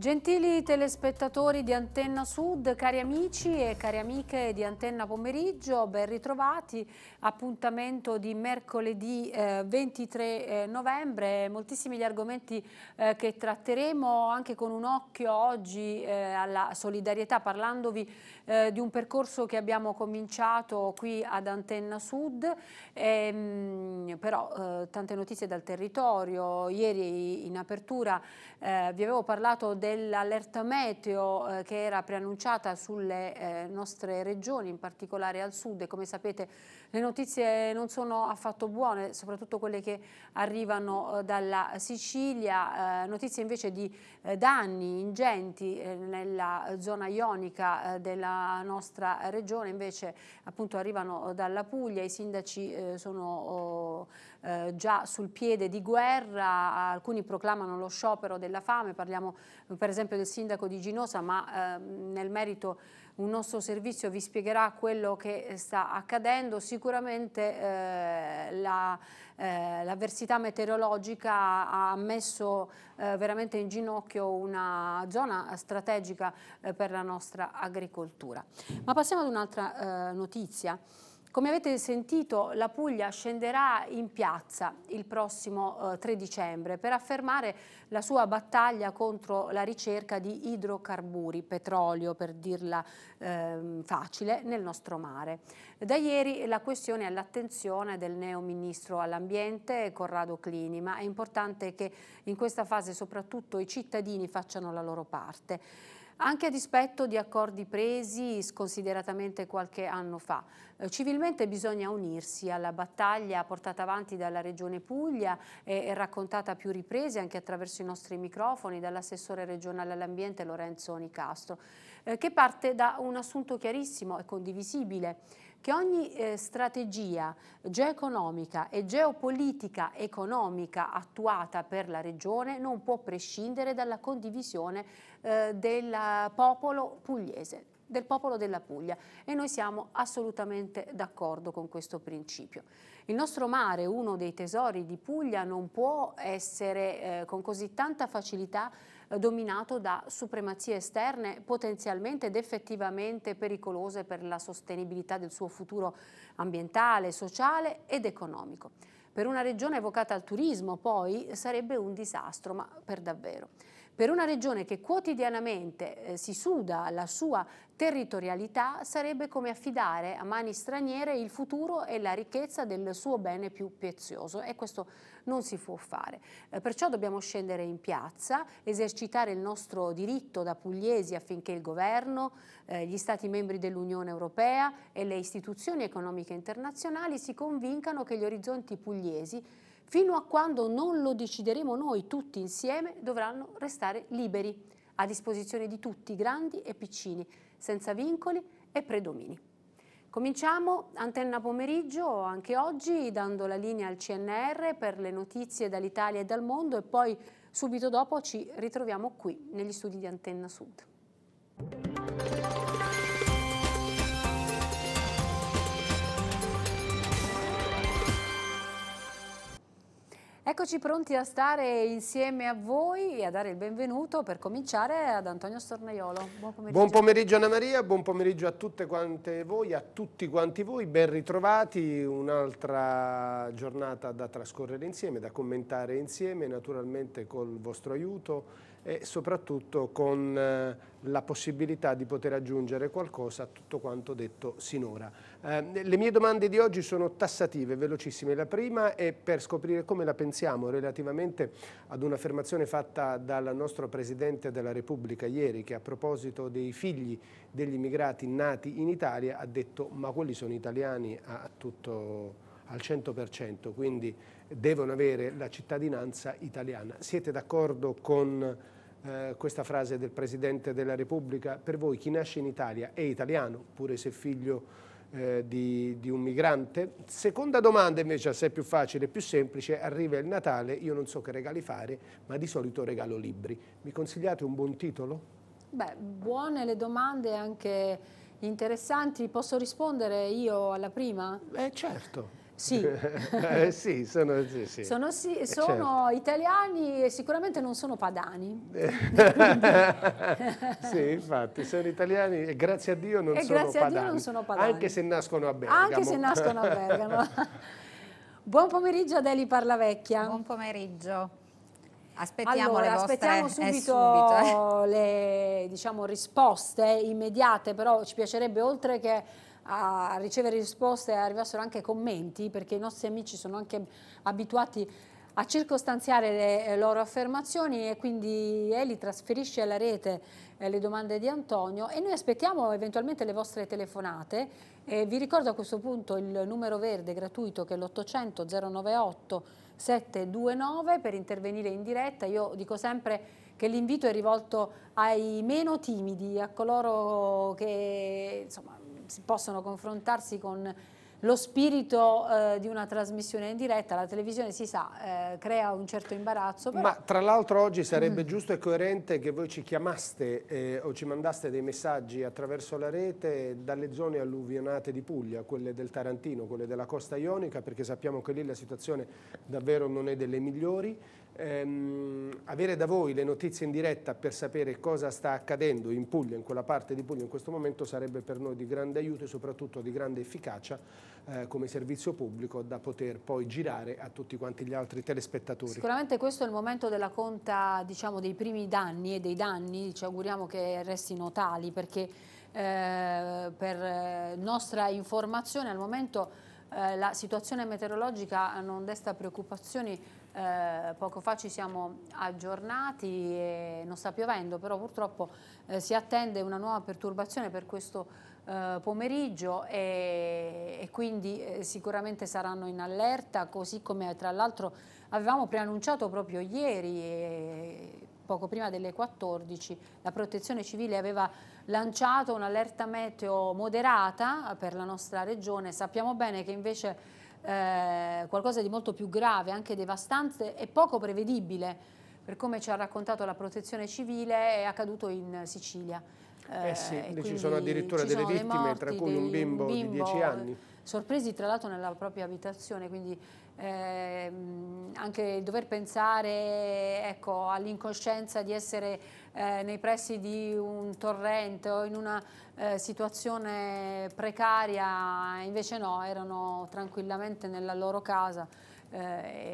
Gentili telespettatori di Antenna Sud, cari amici e cari amiche di Antenna Pomeriggio, ben ritrovati, appuntamento di mercoledì eh, 23 eh, novembre, moltissimi gli argomenti eh, che tratteremo anche con un occhio oggi eh, alla solidarietà, parlandovi eh, di un percorso che abbiamo cominciato qui ad Antenna Sud, ehm, però eh, tante notizie dal territorio, ieri in apertura vi avevo parlato del dell'allerta meteo eh, che era preannunciata sulle eh, nostre regioni, in particolare al sud. E come sapete le notizie non sono affatto buone, soprattutto quelle che arrivano eh, dalla Sicilia, eh, notizie invece di eh, danni ingenti nella zona ionica della nostra regione, invece appunto arrivano dalla Puglia, i sindaci sono oh, eh, già sul piede di guerra, alcuni proclamano lo sciopero della fame, parliamo eh, per esempio del sindaco di Ginosa, ma eh, nel merito un nostro servizio vi spiegherà quello che eh, sta accadendo. Sicuramente eh, l'avversità la, eh, meteorologica ha messo veramente in ginocchio una zona strategica per la nostra agricoltura. Ma passiamo ad un'altra notizia. Come avete sentito, la Puglia scenderà in piazza il prossimo eh, 3 dicembre per affermare la sua battaglia contro la ricerca di idrocarburi, petrolio per dirla eh, facile, nel nostro mare. Da ieri la questione è all'attenzione del neo ministro all'ambiente Corrado Clini, ma è importante che in questa fase soprattutto i cittadini facciano la loro parte anche a dispetto di accordi presi sconsideratamente qualche anno fa. Eh, civilmente bisogna unirsi alla battaglia portata avanti dalla Regione Puglia e raccontata a più riprese anche attraverso i nostri microfoni dall'assessore regionale all'ambiente Lorenzo Nicastro, eh, che parte da un assunto chiarissimo e condivisibile che ogni eh, strategia geoeconomica e geopolitica economica attuata per la regione non può prescindere dalla condivisione eh, del popolo pugliese del popolo della Puglia e noi siamo assolutamente d'accordo con questo principio. Il nostro mare, uno dei tesori di Puglia, non può essere eh, con così tanta facilità dominato da supremazie esterne potenzialmente ed effettivamente pericolose per la sostenibilità del suo futuro ambientale, sociale ed economico. Per una regione evocata al turismo, poi, sarebbe un disastro, ma per davvero. Per una regione che quotidianamente eh, si suda la sua territorialità sarebbe come affidare a mani straniere il futuro e la ricchezza del suo bene più prezioso e questo non si può fare. Eh, perciò dobbiamo scendere in piazza, esercitare il nostro diritto da pugliesi affinché il governo, eh, gli stati membri dell'Unione Europea e le istituzioni economiche internazionali si convincano che gli orizzonti pugliesi fino a quando non lo decideremo noi tutti insieme, dovranno restare liberi, a disposizione di tutti, grandi e piccini, senza vincoli e predomini. Cominciamo antenna pomeriggio anche oggi dando la linea al CNR per le notizie dall'Italia e dal mondo e poi subito dopo ci ritroviamo qui negli studi di Antenna Sud. Eccoci pronti a stare insieme a voi e a dare il benvenuto per cominciare ad Antonio Stornaiolo. Buon pomeriggio. Buon pomeriggio Anna Maria, buon pomeriggio a tutte quante voi, a tutti quanti voi, ben ritrovati, un'altra giornata da trascorrere insieme, da commentare insieme, naturalmente col vostro aiuto e soprattutto con eh, la possibilità di poter aggiungere qualcosa a tutto quanto detto sinora. Eh, le mie domande di oggi sono tassative, velocissime. La prima è per scoprire come la pensiamo relativamente ad un'affermazione fatta dal nostro Presidente della Repubblica ieri che a proposito dei figli degli immigrati nati in Italia ha detto ma quelli sono italiani a tutto, al 100%, quindi devono avere la cittadinanza italiana. Siete d'accordo con eh, questa frase del Presidente della Repubblica? Per voi chi nasce in Italia è italiano, pure se figlio eh, di, di, un migrante? Seconda domanda invece, assai più facile, e più semplice, arriva il Natale, io non so che regali fare, ma di solito regalo libri. Mi consigliate un buon titolo? Beh, buone le domande anche interessanti. Posso rispondere io alla prima? Eh certo. Sì. eh, sì, sono, sì, sì. sono, sì, eh, sono certo. italiani e sicuramente non sono padani. sì, infatti, sono italiani e grazie a Dio non, e sono, grazie padani, a Dio non sono padani. Anche se nascono a Bergamo. Anche se nascono a Bergamo. Buon pomeriggio Adeli Eli Parlavecchia. Buon pomeriggio. Aspettiamo, allora, vostre, aspettiamo eh, subito, subito eh. le diciamo, risposte immediate, però ci piacerebbe oltre che a ricevere risposte e arrivassero anche commenti, perché i nostri amici sono anche abituati a circostanziare le eh, loro affermazioni e quindi Eli trasferisce alla rete eh, le domande di Antonio e noi aspettiamo eventualmente le vostre telefonate. E vi ricordo a questo punto il numero verde gratuito che è l'800 098 729 per intervenire in diretta. Io dico sempre che l'invito è rivolto ai meno timidi, a coloro che insomma, possono confrontarsi con lo spirito eh, di una trasmissione in diretta, la televisione si sa, eh, crea un certo imbarazzo. Però... Ma tra l'altro oggi sarebbe mm. giusto e coerente che voi ci chiamaste eh, o ci mandaste dei messaggi attraverso la rete dalle zone alluvionate di Puglia, quelle del Tarantino, quelle della costa ionica, perché sappiamo che lì la situazione davvero non è delle migliori ehm, avere da voi le notizie in diretta per sapere cosa sta accadendo in Puglia, in quella parte di Puglia in questo momento sarebbe per noi di grande aiuto e soprattutto di grande efficacia eh, come servizio pubblico da poter poi girare a tutti quanti gli altri telespettatori. Sicuramente questo è il momento della conta diciamo, dei primi danni e dei danni, ci auguriamo che restino tali perché eh, per nostra informazione al momento eh, la situazione meteorologica non desta preoccupazioni eh, poco fa ci siamo aggiornati e non sta piovendo, però purtroppo eh, si attende una nuova perturbazione per questo eh, pomeriggio e, e quindi eh, sicuramente saranno in allerta, così come tra l'altro avevamo preannunciato proprio ieri e, poco prima delle 14 la protezione civile aveva lanciato un'allerta meteo moderata per la nostra regione, sappiamo bene che invece eh, qualcosa di molto più grave, anche devastante e poco prevedibile. Per come ci ha raccontato la protezione civile è accaduto in Sicilia. Eh, eh sì, ci sono addirittura ci delle sono vittime, morti, tra cui un bimbo, un bimbo di 10 anni sorpresi tra l'altro nella propria abitazione, quindi ehm, anche dover pensare ecco, all'incoscienza di essere eh, nei pressi di un torrente o in una eh, situazione precaria, invece no, erano tranquillamente nella loro casa eh,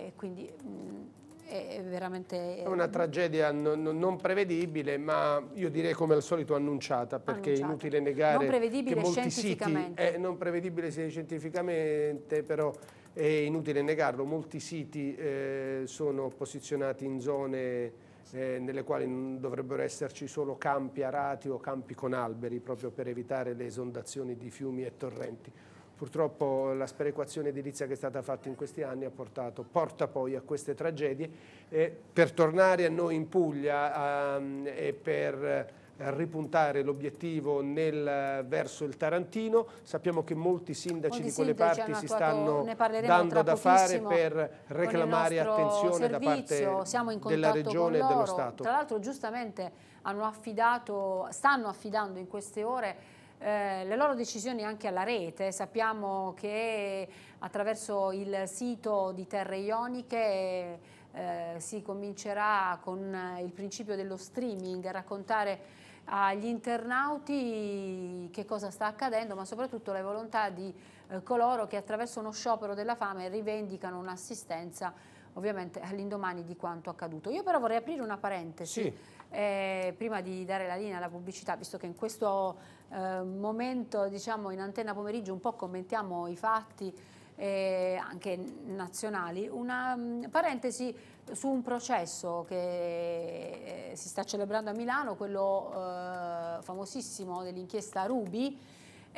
e quindi... Mh, mm, è veramente... È eh, una mm. tragedia non, non, prevedibile, ma io direi come al solito annunciata, perché annunciata. è inutile negare eh, non prevedibile che molti siti... È non prevedibile scientificamente, però è inutile negarlo, molti siti eh, sono posizionati in zone... Eh, nelle quali dovrebbero esserci solo campi arati o campi con alberi proprio per evitare le esondazioni di fiumi e torrenti. Purtroppo la sperequazione edilizia che è stata fatta in questi anni ha portato, porta poi a queste tragedie. E per tornare a noi in Puglia um, e per eh, ripuntare l'obiettivo eh, verso il Tarantino. Sappiamo che molti sindaci molti di quelle sindaci parti si stanno dando da fare per reclamare attenzione servizio. da parte della Regione e dello Stato. Tra l'altro giustamente hanno affidato, stanno affidando in queste ore eh, le loro decisioni anche alla rete. Sappiamo che attraverso il sito di Terre Ioniche eh, si comincerà con eh, il principio dello streaming a raccontare agli internauti che cosa sta accadendo, ma soprattutto le volontà di eh, coloro che attraverso uno sciopero della fame rivendicano un'assistenza ovviamente all'indomani di quanto accaduto. Io però vorrei aprire una parentesi. Sì eh, prima di dare la linea alla pubblicità, visto che in questo eh, momento, diciamo in antenna pomeriggio, un po' commentiamo i fatti eh, anche nazionali, una mh, mm, parentesi su un processo che eh, si sta celebrando a Milano, quello eh, famosissimo dell'inchiesta Rubi.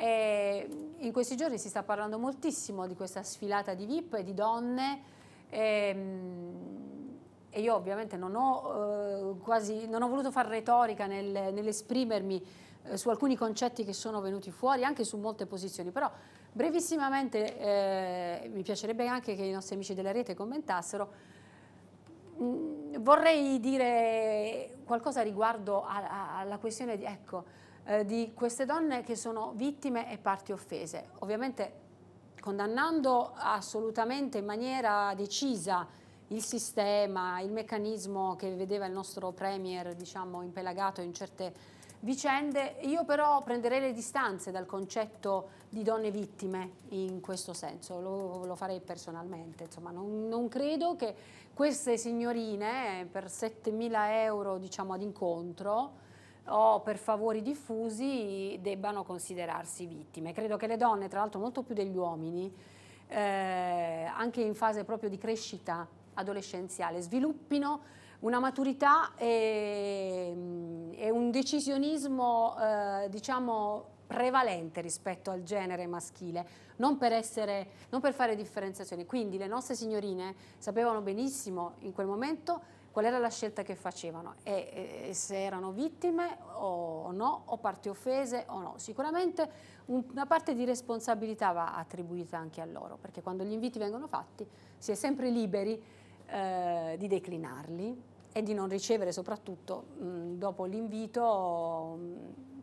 Mm, in questi giorni si sta parlando moltissimo di questa sfilata di VIP e di donne. Ehm, e io ovviamente non ho, eh, quasi, non ho voluto fare retorica nel, nell'esprimermi eh, su alcuni concetti che sono venuti fuori, anche su molte posizioni, però brevissimamente eh, mi piacerebbe anche che i nostri amici della rete commentassero. Mm, vorrei dire qualcosa riguardo a, a, alla questione di, ecco, eh, di queste donne che sono vittime e parti offese. Ovviamente condannando assolutamente in maniera decisa il sistema, il meccanismo che vedeva il nostro Premier diciamo, impelagato in certe vicende. Io però prenderei le distanze dal concetto di donne vittime in questo senso, lo, lo farei personalmente. Insomma, non, non, credo che queste signorine per 7.000 euro diciamo, ad incontro o per favori diffusi debbano considerarsi vittime. Credo che le donne, tra l'altro molto più degli uomini, eh, anche in fase proprio di crescita adolescenziale, sviluppino una maturità e, mm, e un decisionismo eh, diciamo prevalente rispetto al genere maschile, non per, essere, non per fare differenziazioni. Quindi le nostre signorine sapevano benissimo in quel momento qual era la scelta che facevano e, e, se erano vittime o no, o parti offese o no. Sicuramente un, una parte di responsabilità va attribuita anche a loro, perché quando gli inviti vengono fatti si è sempre liberi eh, di declinarli e di non ricevere soprattutto mh, dopo l'invito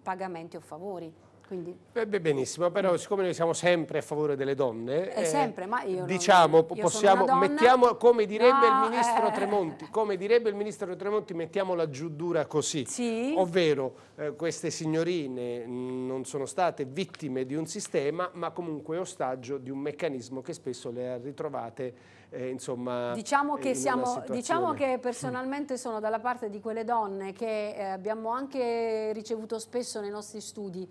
pagamenti o favori. Quindi... Beh, benissimo, però mm. siccome noi siamo sempre a favore delle donne, eh, sempre, diciamo, non, possiamo, donna, mettiamo, come direbbe, no, eh... Tremonti, eh. come direbbe il ministro Tremonti, mettiamola giù dura così, sì. ovvero eh, queste signorine non sono state vittime di un sistema, ma comunque ostaggio di un meccanismo che spesso le ha ritrovate eh, insomma... Diciamo, eh, che, in siamo, diciamo che personalmente sono dalla parte di quelle donne che eh, abbiamo anche ricevuto spesso nei nostri studi,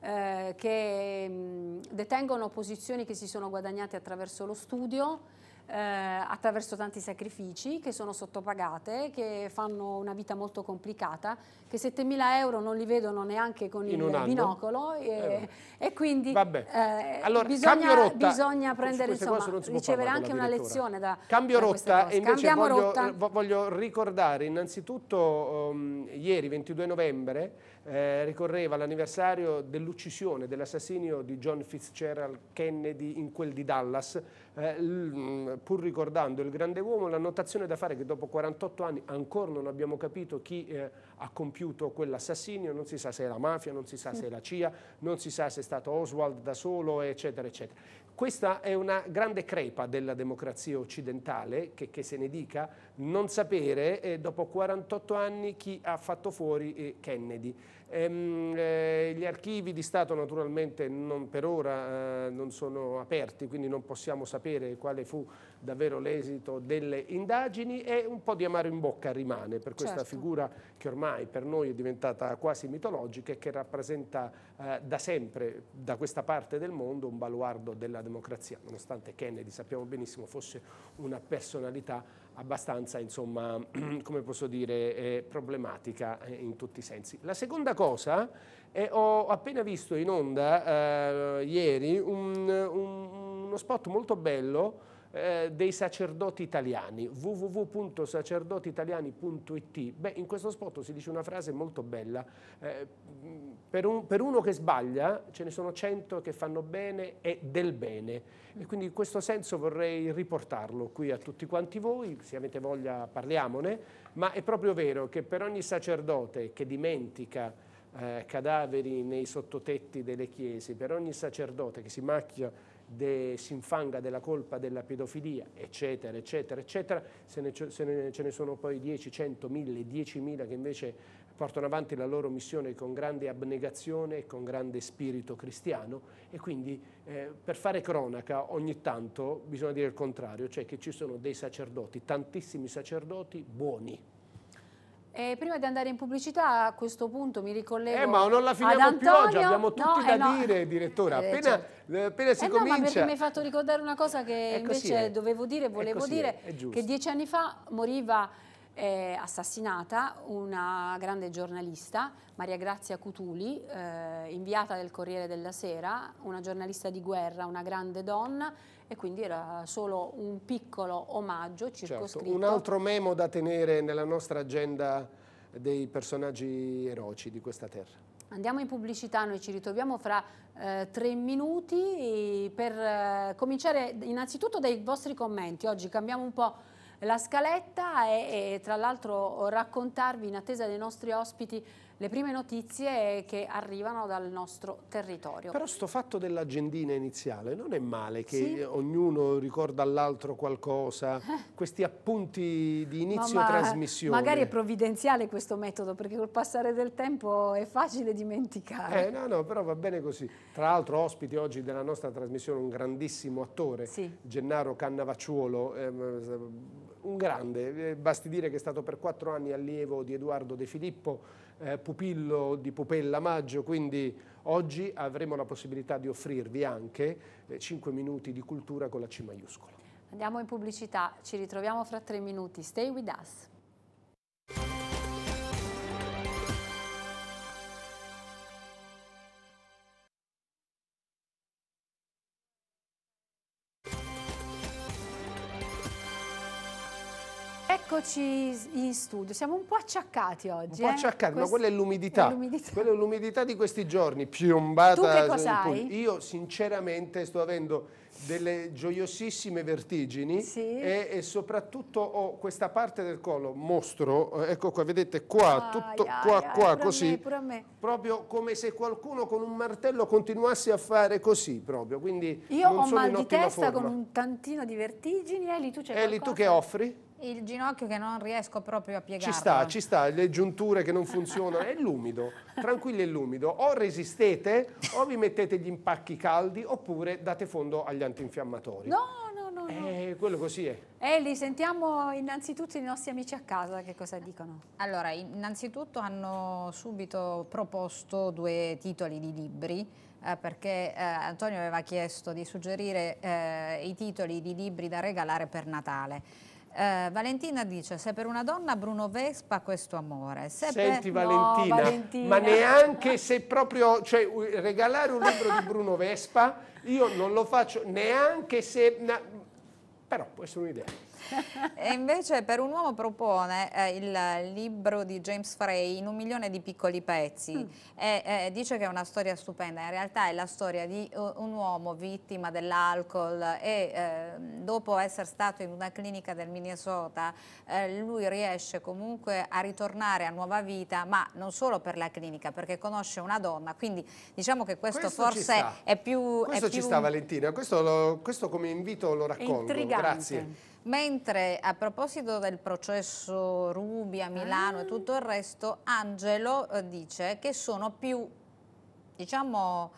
eh, che mh, mm, detengono posizioni che si sono guadagnate attraverso lo studio, eh, attraverso tanti sacrifici, che sono sottopagate, che fanno una vita molto complicata, che 7.000 euro non li vedono neanche con In il binocolo e, eh, e quindi eh, allora, bisogna, bisogna, prendere, insomma, ricevere anche una lezione da Cambio da rotta e invece voglio, rotta. voglio, ricordare innanzitutto um, ieri 22 novembre eh, ricorreva l'anniversario dell'uccisione, dell'assassinio di John Fitzgerald Kennedy in quel di Dallas eh, mm, pur ricordando il grande uomo, la notazione da fare è che dopo 48 anni ancora non abbiamo capito chi eh, ha compiuto quell'assassinio, non si sa se è la mafia, non si sa se è la CIA, non si sa se è stato Oswald da solo, eccetera, eccetera. Questa è una grande crepa della democrazia occidentale, che, che se ne dica, non sapere eh, dopo 48 anni chi ha fatto fuori eh, Kennedy. Ehm, eh, gli archivi di Stato naturalmente non, per ora eh, non sono aperti, quindi non possiamo sapere quale fu davvero l'esito delle indagini e un po' di amaro in bocca rimane per questa certo. figura che ormai per noi è diventata quasi mitologica e che rappresenta eh, da sempre, da questa parte del mondo, un baluardo della democrazia, nonostante Kennedy sappiamo benissimo fosse una personalità abbastanza, insomma, come posso dire, eh, problematica eh, in tutti i sensi. La seconda cosa, è, ho appena visto in onda eh, ieri un, un, uno spot molto bello eh, dei sacerdoti italiani, www.sacerdotitaliani.it. Beh, in questo spot si dice una frase molto bella, eh, per, un, per uno che sbaglia ce ne sono cento che fanno bene e del bene. E quindi in questo senso vorrei riportarlo qui a tutti quanti voi, se avete voglia parliamone, ma è proprio vero che per ogni sacerdote che dimentica eh, cadaveri nei sottotetti delle chiese, per ogni sacerdote che si macchia de, si infanga della colpa della pedofilia, eccetera, eccetera, eccetera, se ne, se ne, ce ne sono poi 10, 100, 1000, 10.000 che invece portano avanti la loro missione con grande abnegazione e con grande spirito cristiano e quindi eh, per fare cronaca ogni tanto bisogna dire il contrario, cioè che ci sono dei sacerdoti, tantissimi sacerdoti buoni e prima di andare in pubblicità, a questo punto mi ricollego. Eh, ma non la finiamo più oggi, abbiamo tutti no, eh, da eh, no. dire, direttore. Eh, appena, cioè, appena si eh comincia. No, ma perché mi hai fatto ricordare una cosa che invece è. dovevo dire, volevo dire: che dieci anni fa moriva è assassinata una grande giornalista, Maria Grazia Cutuli, eh, inviata del Corriere della Sera, una giornalista di guerra, una grande donna e quindi era solo un piccolo omaggio certo, circoscritto. Certo, un altro memo da tenere nella nostra agenda dei personaggi eroici di questa terra. Andiamo in pubblicità, noi ci ritroviamo fra eh, tre minuti per eh, cominciare innanzitutto dai vostri commenti. Oggi cambiamo un po' la scaletta e, e tra l'altro raccontarvi in attesa dei nostri ospiti le prime notizie che arrivano dal nostro territorio. Però sto fatto dell'agendina iniziale non è male che sì. ognuno ricorda all'altro qualcosa, questi appunti di inizio ma, trasmissione. Magari è provvidenziale questo metodo perché col passare del tempo è facile dimenticare. Eh, no, no, però va bene così. Tra l'altro ospiti oggi della nostra trasmissione un grandissimo attore, sì. Gennaro Cannavacciuolo, ehm, un grande, eh, basti dire che è stato per quattro anni allievo di Edoardo De Filippo, eh, pupillo di Pupella Maggio, quindi oggi avremo la possibilità di offrirvi anche eh, 5 minuti di cultura con la C maiuscola. Andiamo in pubblicità, ci ritroviamo fra 3 minuti, stay with us. eccoci in studio, siamo un po' acciaccati oggi. Un po' eh, acciaccati, eh? ma quella è l'umidità. Quella è l'umidità di questi giorni, piombata. Tu che cos'hai? Io sinceramente sto avendo delle gioiosissime vertigini sì. e, e, soprattutto ho questa parte del collo, mostro, eh, ecco qua, vedete qua, ah, tutto yeah, qua, yeah, qua, così, me, proprio come se qualcuno con un martello continuasse a fare così proprio, quindi Io ho mal di testa con un tantino di vertigini, Eli tu c'è Eli tu che offri? Il ginocchio che non riesco proprio a piegare. Ci sta, ci sta, le giunture che non funzionano, è l'umido, tranquillo è l'umido. O resistete, o vi mettete gli impacchi caldi, oppure date fondo agli antinfiammatori. No, no, no. Eh, no. quello così è. Eli, eh, sentiamo innanzitutto i nostri amici a casa che cosa dicono. Allora, innanzitutto hanno subito proposto due titoli di libri. Eh, perché eh, Antonio aveva chiesto di suggerire eh, i titoli di libri da regalare per Natale. Eh, Valentina dice, se per una donna Bruno Vespa questo amore. Se Senti per... Valentina, no, Valentina, ma neanche se proprio, cioè regalare un libro di Bruno Vespa, io non lo faccio neanche se... però può essere un'idea. e invece per un uomo propone eh, il libro di James Frey in un milione di piccoli pezzi mm. e eh, dice che è una storia stupenda, in realtà è la storia di eh, un uomo vittima dell'alcol e eh, dopo essere stato in una clinica del Minnesota eh, lui riesce comunque a ritornare a nuova vita ma non solo per la clinica perché conosce una donna, quindi diciamo che questo, questo forse è più... Questo è più... ci sta Valentina, questo, lo, questo come invito lo raccolgo, grazie. Mentre a proposito del processo Rubia, Milano ah. e tutto il resto, Angelo eh, dice che sono più, diciamo,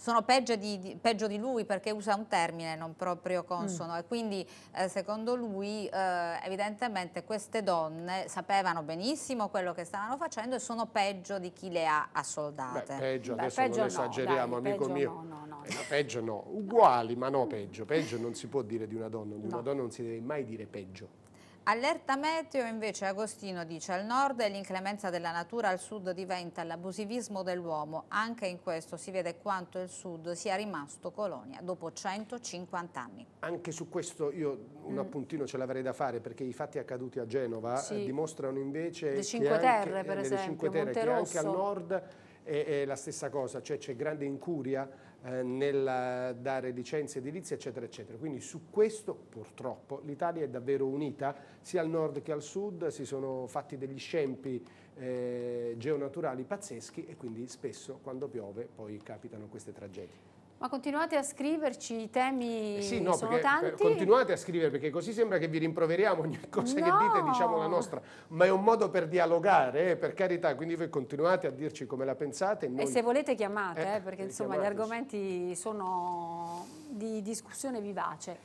sono peggio di, di, peggio di, lui perché usa un termine non proprio mm. consono mm. e quindi eh, secondo lui eh, evidentemente queste donne sapevano benissimo quello che stavano facendo e sono peggio di chi le ha assoldate. Beh, peggio, Beh, adesso peggio non esageriamo dai, amico mio. No, no, no. Eh, peggio no, uguali ma no peggio, peggio non si può dire di una donna, di una donna non si deve mai dire peggio. Allerta meteo invece Agostino dice al nord è l'inclemenza della natura, al sud diventa l'abusivismo dell'uomo. Anche in questo si vede quanto il sud sia rimasto colonia dopo 150 anni. Anche su questo io un mm. appuntino ce l'avrei da fare perché i fatti accaduti a Genova eh, sì. dimostrano invece le Cinque Terre anche, eh, per esempio, Cinque che anche al nord è, è la stessa cosa, cioè c'è grande incuria eh, nel eh, dare licenze edilizie, eccetera, eccetera. Quindi su questo, purtroppo, l'Italia è davvero unita, sia al nord che al sud, si sono fatti degli scempi eh, geonaturali pazzeschi e quindi spesso quando piove poi capitano queste tragedie. Ma continuate a scriverci, i temi eh sì, no, sono perché, eh, tanti. Continuate a scrivere perché così sembra che vi rimproveriamo ogni cosa no. che dite, diciamo la nostra, ma è un modo per dialogare, eh, per carità, quindi voi continuate a dirci come la pensate. Noi... E se volete chiamate, eh, eh perché insomma chiamate. gli argomenti sono di discussione vivace.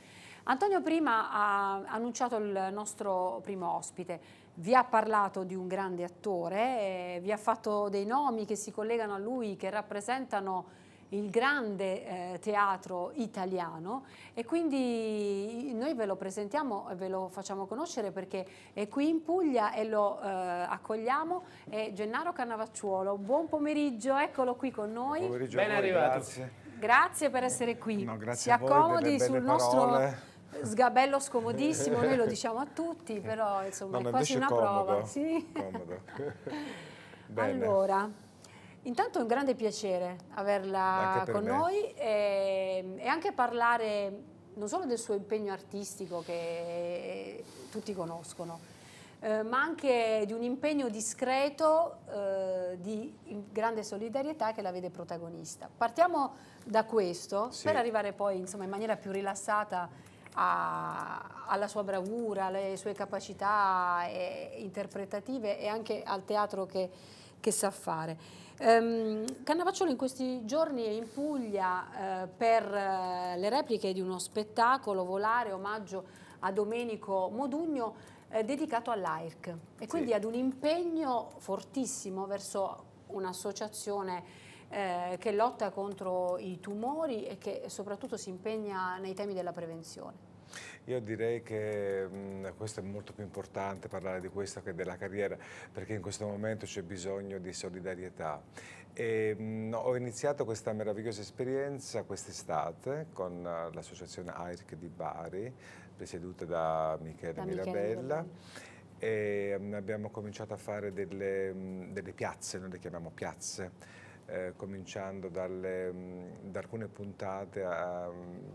Antonio prima ha annunciato il nostro primo ospite, vi ha parlato di un grande attore, eh, vi ha fatto dei nomi che si collegano a lui, che rappresentano il grande eh, teatro italiano e quindi noi ve lo presentiamo e ve lo facciamo conoscere perché è qui in Puglia e lo eh, accogliamo è Gennaro Cannavacciuolo buon pomeriggio eccolo qui con noi buon pomeriggio ben voi, arrivato grazie. grazie. per essere qui no, si accomodi sul nostro parole sgabello scomodissimo, noi lo diciamo a tutti, però insomma no, è quasi una comodo, prova. Sì. allora, Intanto è un grande piacere averla con me. noi e, ehm, e anche parlare non solo del suo impegno artistico che eh, tutti conoscono, eh, ma anche di un impegno discreto eh, di grande solidarietà che la vede protagonista. Partiamo da questo sì. per arrivare poi insomma, in maniera più rilassata a, alla sua bravura, alle sue capacità e, eh, interpretative e anche al teatro che, che sa fare. Um, Cannavacciolo in questi giorni è in Puglia uh, per uh, le repliche di uno spettacolo volare omaggio a Domenico Modugno uh, dedicato all'AIRC e quindi sì. ad un impegno fortissimo verso un'associazione che lotta contro i tumori e che soprattutto si impegna nei temi della prevenzione. Io direi che mh, questo è molto più importante parlare di questo che della carriera, perché in questo momento c'è bisogno di solidarietà. E, mh, ho iniziato questa meravigliosa esperienza quest'estate con eh, l'associazione AIRC di Bari, presieduta da Michele, da Michele Mirabella. Mirabella e abbiamo cominciato a fare delle, delle piazze, noi le chiamiamo piazze, eh, cominciando dalle, da alcune puntate a,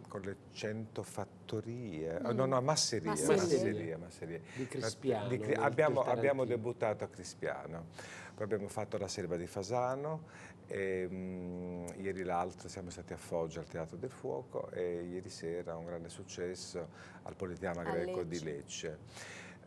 con le 100 fattorie fattorie, ah, mm. no, no, masserie, masserie. masserie, masserie. Di Crispiano. Di, di, abbiamo, abbiamo, debuttato a Crispiano, poi abbiamo fatto la serva di Fasano, e, ehm, mh, ieri l'altro siamo stati a Foggia al Teatro del Fuoco e ieri sera un grande successo al Politeama Greco Lecce. di Lecce.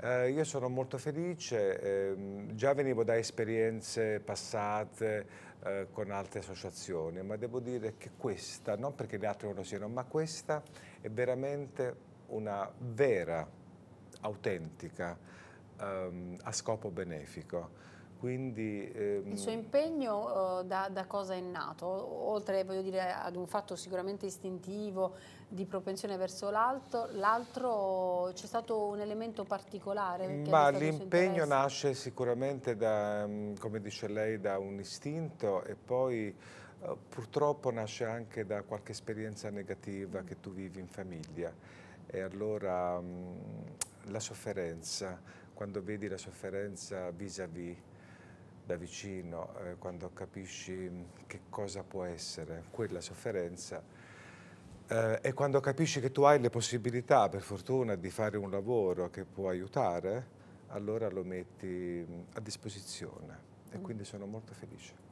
Eh, io sono molto felice, eh, già venivo da esperienze passate eh, con altre associazioni, ma devo dire che questa, non perché le altre non lo siano, ma questa è veramente una vera, autentica, ehm, a scopo benefico. Quindi, ehm... Il suo impegno eh, da, da, cosa è nato? Oltre dire, ad un fatto sicuramente istintivo di propensione verso l'altro, c'è stato un elemento particolare? Ma l'impegno nasce sicuramente da, ehm, come dice lei, da un istinto e poi purtroppo nasce anche da qualche esperienza negativa che tu vivi in famiglia e allora um, la sofferenza, quando vedi la sofferenza vis-à-vis, -vis, da vicino, eh, quando capisci mm, che cosa può essere quella sofferenza eh, e quando capisci che tu hai le possibilità, per fortuna, di fare un lavoro che può aiutare, allora lo metti mm, a disposizione e quindi sono molto felice.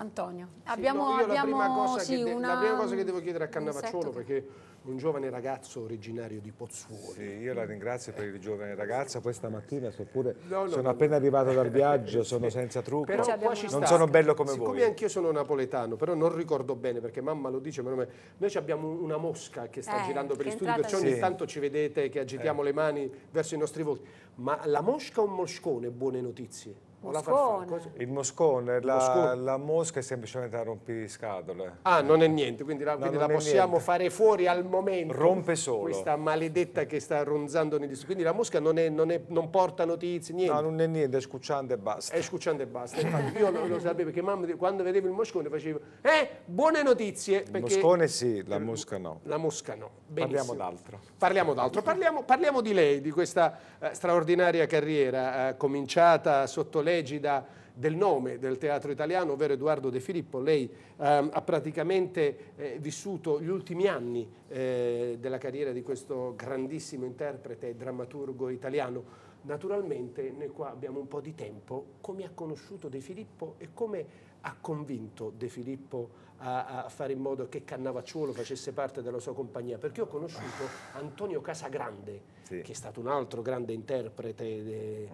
Antonio, abbiamo, no, abbiamo la, prima sì, una... la, prima cosa che devo chiedere a Cannavacciolo perché un giovane ragazzo originario di Pozzuoli. Sì, io la ringrazio per il giovane ragazzo, poi stamattina seppure no, no, sono appena arrivato dal viaggio, sono senza trucco, però cioè, non sono bello come Siccome voi. Siccome anch'io sono napoletano, però non ricordo bene perché mamma lo dice, noi abbiamo una mosca che sta eh, girando per gli studi, perciò ogni tanto ci vedete che agitiamo eh. le mani verso i nostri volti, ma la mosca o un moscone buone notizie? Moscone. Il moscone, la, moscone. la mosca è semplicemente la rompiscatole. Ah, non è niente, quindi la, no, quindi la possiamo niente. fare fuori al momento. Rompe solo. Questa maledetta che sta ronzando negli studi. Quindi la mosca non, è, non, è, non, porta notizie, niente. No, non è niente, è scucciante e basta. È scucciante e basta. Infatti, io lo, lo sapevo perché mamma, quando vedevo il moscone facevo, eh, buone notizie. Perché... Il moscone sì, la eh, mosca no. La mosca no. Benissimo. Parliamo d'altro. Parliamo d'altro. Parliamo, parliamo, di lei, di questa eh, straordinaria carriera eh, cominciata sotto le l'egida del nome del teatro italiano, ovvero Edoardo De Filippo. Lei ehm, ha praticamente eh, vissuto gli ultimi anni eh, della carriera di questo grandissimo interprete e drammaturgo italiano. Naturalmente noi qua abbiamo un po' di tempo. Come ha conosciuto De Filippo e come ha convinto De Filippo a, a fare in modo che Cannavacciuolo facesse parte della sua compagnia? Perché ho conosciuto Antonio Casagrande, sì. che è stato un altro grande interprete de, eh,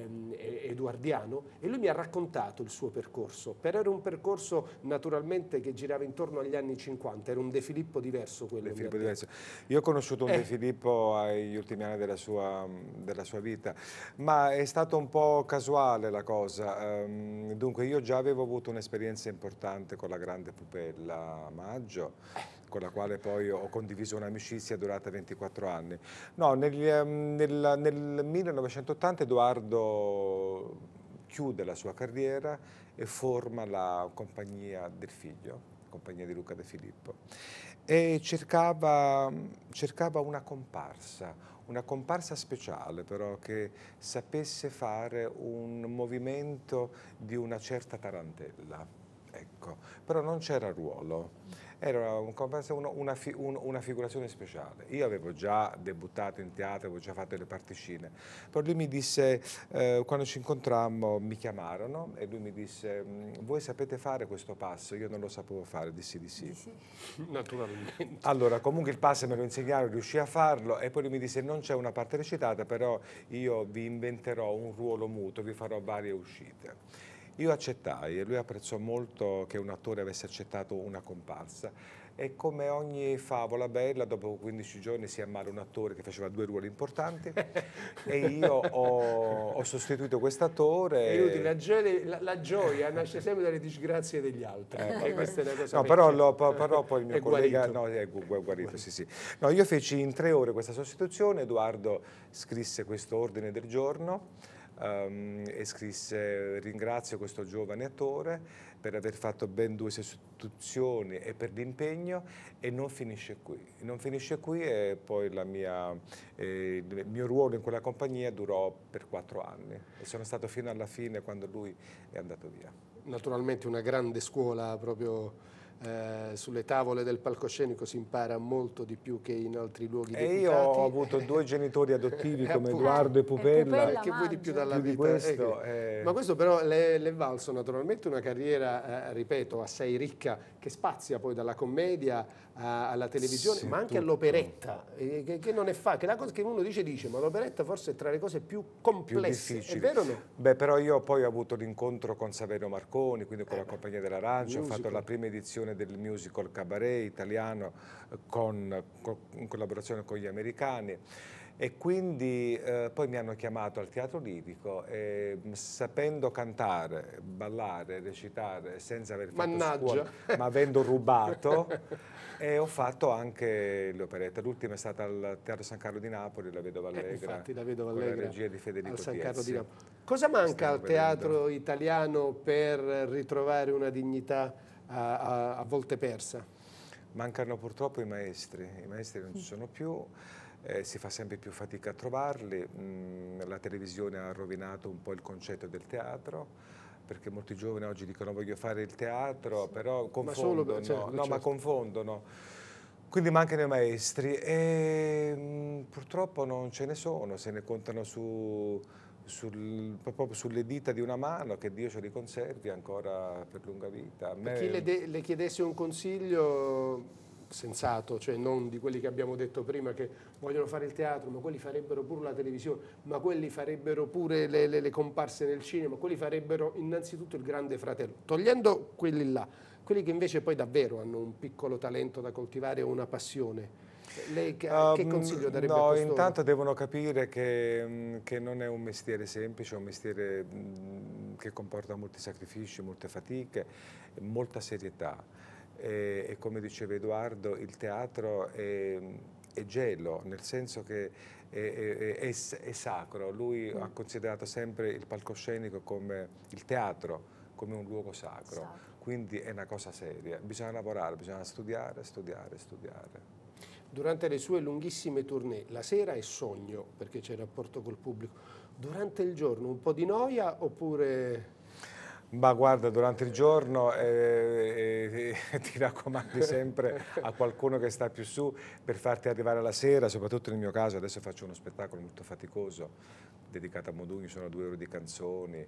ehm, eduardiano, e lui mi ha raccontato il suo percorso. Per era un percorso naturalmente che girava intorno agli anni 50, era un De Filippo diverso quello. De Filippo diverso. Io ho conosciuto un eh. De Filippo agli ultimi anni della sua, della sua vita, ma è stato un po' casuale la cosa. Ehm, dunque io già avevo avuto un'esperienza importante con la grande pupella a maggio. Eh con la quale poi ho condiviso un'amicizia durata 24 anni. No, nel, ehm, nel, nel 1980 Edoardo chiude la sua carriera e forma la compagnia del figlio, compagnia di Luca De Filippo, e cercava, cercava una comparsa, una comparsa speciale però che sapesse fare un movimento di una certa tarantella, ecco, però non c'era ruolo era una, una, una, figurazione speciale. Io avevo già debuttato in teatro, avevo già fatto le particine, però lui mi disse, eh, quando ci incontrammo mi chiamarono e lui mi disse, mm, voi sapete fare questo passo? Io non lo sapevo fare, dissi di sì. Naturalmente. Allora, comunque il passo me lo insegnarono, riuscì a farlo e poi lui mi disse, non c'è una parte recitata, però io vi inventerò un ruolo muto, vi farò varie uscite. Io accettai e lui apprezzò molto che un attore avesse accettato una comparsa e come ogni favola bella, dopo 15 giorni si ammala un attore che faceva due ruoli importanti e io ho, ho sostituito quest'attore. È inutile, la, la, la, gioia nasce sempre dalle disgrazie degli altri. Eh, eh no, però, lo, però, poi il mio è collega No, è gu, guarito, guarito. Sì, sì. No, io feci in tre ore questa sostituzione, Edoardo scrisse questo ordine del giorno um, e scrisse ringrazio questo giovane attore per aver fatto ben due sostituzioni e per l'impegno e non finisce qui. Non finisce qui e poi mia, eh, il mio ruolo in quella compagnia durò per quattro anni e sono stato fino alla fine quando lui è andato via. Naturalmente una grande scuola proprio eh, sulle tavole del palcoscenico si impara molto di più che in altri luoghi. E io ho avuto due genitori adottivi come Edoardo e Pupella. Pupella che vuoi di più dalla più vita? Questo, eh, eh. Ma questo però le, è valso naturalmente una carriera, eh, ripeto, assai ricca che spazia poi dalla commedia a, alla televisione, sì, ma anche all'operetta, eh, che, che, non è facile, la cosa che uno dice dice, ma l'operetta forse è tra le cose più complesse, più è vero o no? Beh, però io poi ho avuto l'incontro con Saverio Marconi, quindi con eh, la compagnia dell'Arancio, ho fatto la prima edizione del musical Cabaret italiano con, con, in collaborazione con gli americani e quindi eh, poi mi hanno chiamato al teatro lirico e mm, sapendo cantare, ballare, recitare senza aver fatto Mannaggia. scuola, ma avendo rubato e ho fatto anche le operette. L'ultima è stata al Teatro San Carlo di Napoli, la Vedova eh, Allegra. Eh, la Vedova Allegra. la regia di Federico San Carlo di Napoli. Cosa manca Stiamo al teatro vedendo. italiano per ritrovare una dignità a, eh, a, a volte persa? Mancano purtroppo i maestri, i maestri non ci sono più eh, si fa sempre più fatica a trovarli, mm, la televisione ha rovinato un po' il concetto del teatro, perché molti giovani oggi dicono voglio fare il teatro, però confondono, ma, solo, cioè, no, certo. ma confondono. Quindi mancano i maestri e mh, mm, purtroppo non ce ne sono, se ne contano su, sul, proprio sulle dita di una mano, che Dio ce li conservi ancora per lunga vita. Me... chi le, le chiedesse un consiglio sensato, cioè non di quelli che abbiamo detto prima che vogliono fare il teatro, ma quelli farebbero pure la televisione, ma quelli farebbero pure le, le, le comparse nel cinema, quelli farebbero innanzitutto il grande fratello, togliendo quelli là, quelli che invece poi davvero hanno un piccolo talento da coltivare o una passione. Lei che, um, che ehm, consiglio darebbe no, a questo? Intanto devono capire che, mm, che, non è un mestiere semplice, è un mestiere mm, che comporta molti sacrifici, molte fatiche, molta serietà e, e come diceva Edoardo il teatro è, è gelo, nel senso che è, è, è, è sacro, lui mm. ha considerato sempre il palcoscenico come il teatro come un luogo sacro. sacro, esatto. quindi è una cosa seria, bisogna lavorare, bisogna studiare, studiare, studiare. Durante le sue lunghissime tournée, la sera è sogno perché c'è il rapporto col pubblico, durante il giorno un po' di noia oppure ma guarda, durante il giorno eh, eh, eh ti raccomandi sempre a qualcuno che sta più su per farti arrivare alla sera, soprattutto nel mio caso, adesso faccio uno spettacolo molto faticoso, dedicato a Modugno, sono due ore di canzoni,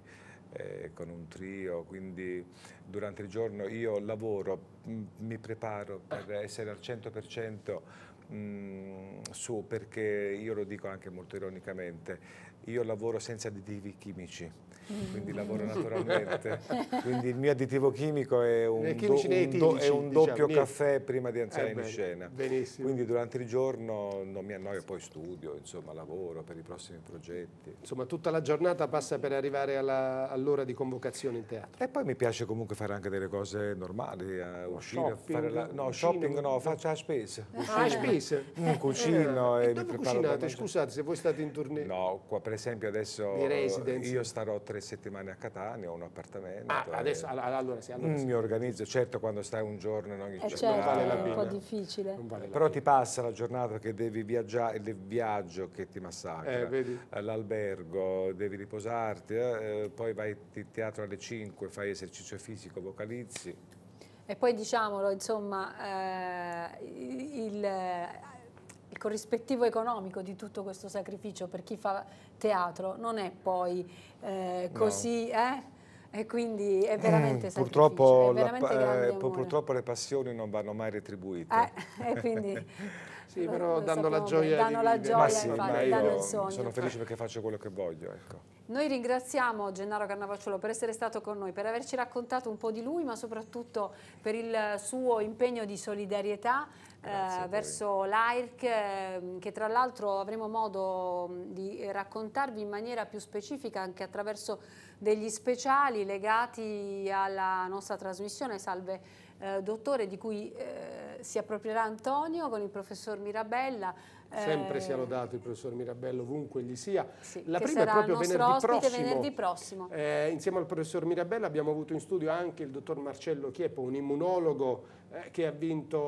eh, con un trio, quindi durante il giorno io lavoro, mi preparo per essere al 100% mh, mm, su, perché io lo dico anche molto ironicamente, io lavoro senza additivi chimici, mm. quindi lavoro naturalmente. quindi il mio additivo chimico è un, do, un, do, è un doppio diciamo, caffè prima di andare eh, in bene, scena. Benissimo. Quindi durante il giorno non mi annoio, poi studio, insomma, lavoro per i prossimi progetti. Insomma, tutta la giornata passa per arrivare all'ora di convocazione in teatro. E poi mi piace comunque fare anche delle cose normali, eh, uscire, shopping, fare la, no, cucino, shopping no, faccio la spesa. Ah, spesa. Mm, cucino eh, e, e mi preparo. Cucinate? Scusate se voi state in tournée. No, qua presso esempio adesso io starò tre settimane a Catania, ho un appartamento. Ah, eh, adesso, ah, ah, allora, sì, allora mm, sì. Mi organizzo, certo quando stai un giorno in ogni eh certo, vale è un po' difficile. Vale Però ti passa la giornata che devi viaggiare, il viaggio che ti massacra, eh, l'albergo, devi riposarti, eh, eh poi vai in teatro alle 5, fai esercizio fisico, vocalizzi. E poi diciamolo, insomma, eh, il il corrispettivo economico di tutto questo sacrificio per chi fa teatro non è poi eh, così, no. eh? E quindi è eh, veramente eh, purtroppo, è veramente la, eh, purtroppo le passioni non vanno mai retribuite. Eh, quindi, sì, però lo, danno la gioia. Danno di la gioia, ma sì, infatti, ma io sogno, Sono felice perché faccio quello che voglio. Ecco. Noi ringraziamo Gennaro Carnavacciolo per essere stato con noi, per averci raccontato un po' di lui, ma soprattutto per il suo impegno di solidarietà eh, verso l'AIRC, ehm, che tra l'altro avremo modo mm, di raccontarvi in maniera più specifica anche attraverso degli speciali legati alla nostra trasmissione Salve eh, Dottore, di cui eh, si approprierà Antonio con il professor Mirabella, sempre sia ehm, lodato il professor Mirabello ovunque gli sia. Sì, la prima è proprio venerdì prossimo. venerdì prossimo. Eh, insieme al professor Mirabello abbiamo avuto in studio anche il dottor Marcello Chiepo, un immunologo eh, che ha vinto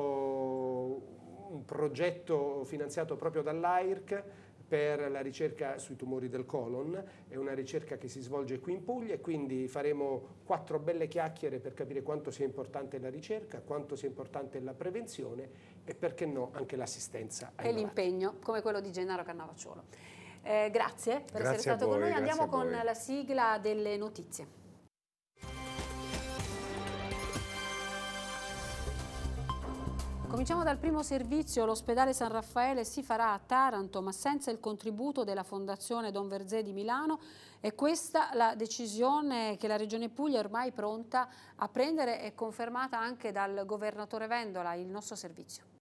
un progetto finanziato proprio dall'AIRC per la ricerca sui tumori del colon, è una ricerca che si svolge qui in Puglia e quindi faremo quattro belle chiacchiere per capire quanto sia importante la ricerca, quanto sia importante la prevenzione e perché no anche l'assistenza. E l'impegno come quello di Gennaro Cannavacciolo. Eh, grazie per grazie essere stato voi, con noi, andiamo con la sigla delle notizie. Cominciamo dal primo servizio, l'ospedale San Raffaele si farà a Taranto ma senza il contributo della Fondazione Don Verzè di Milano e questa la decisione che la Regione Puglia è ormai pronta a prendere è confermata anche dal Governatore Vendola, il nostro servizio.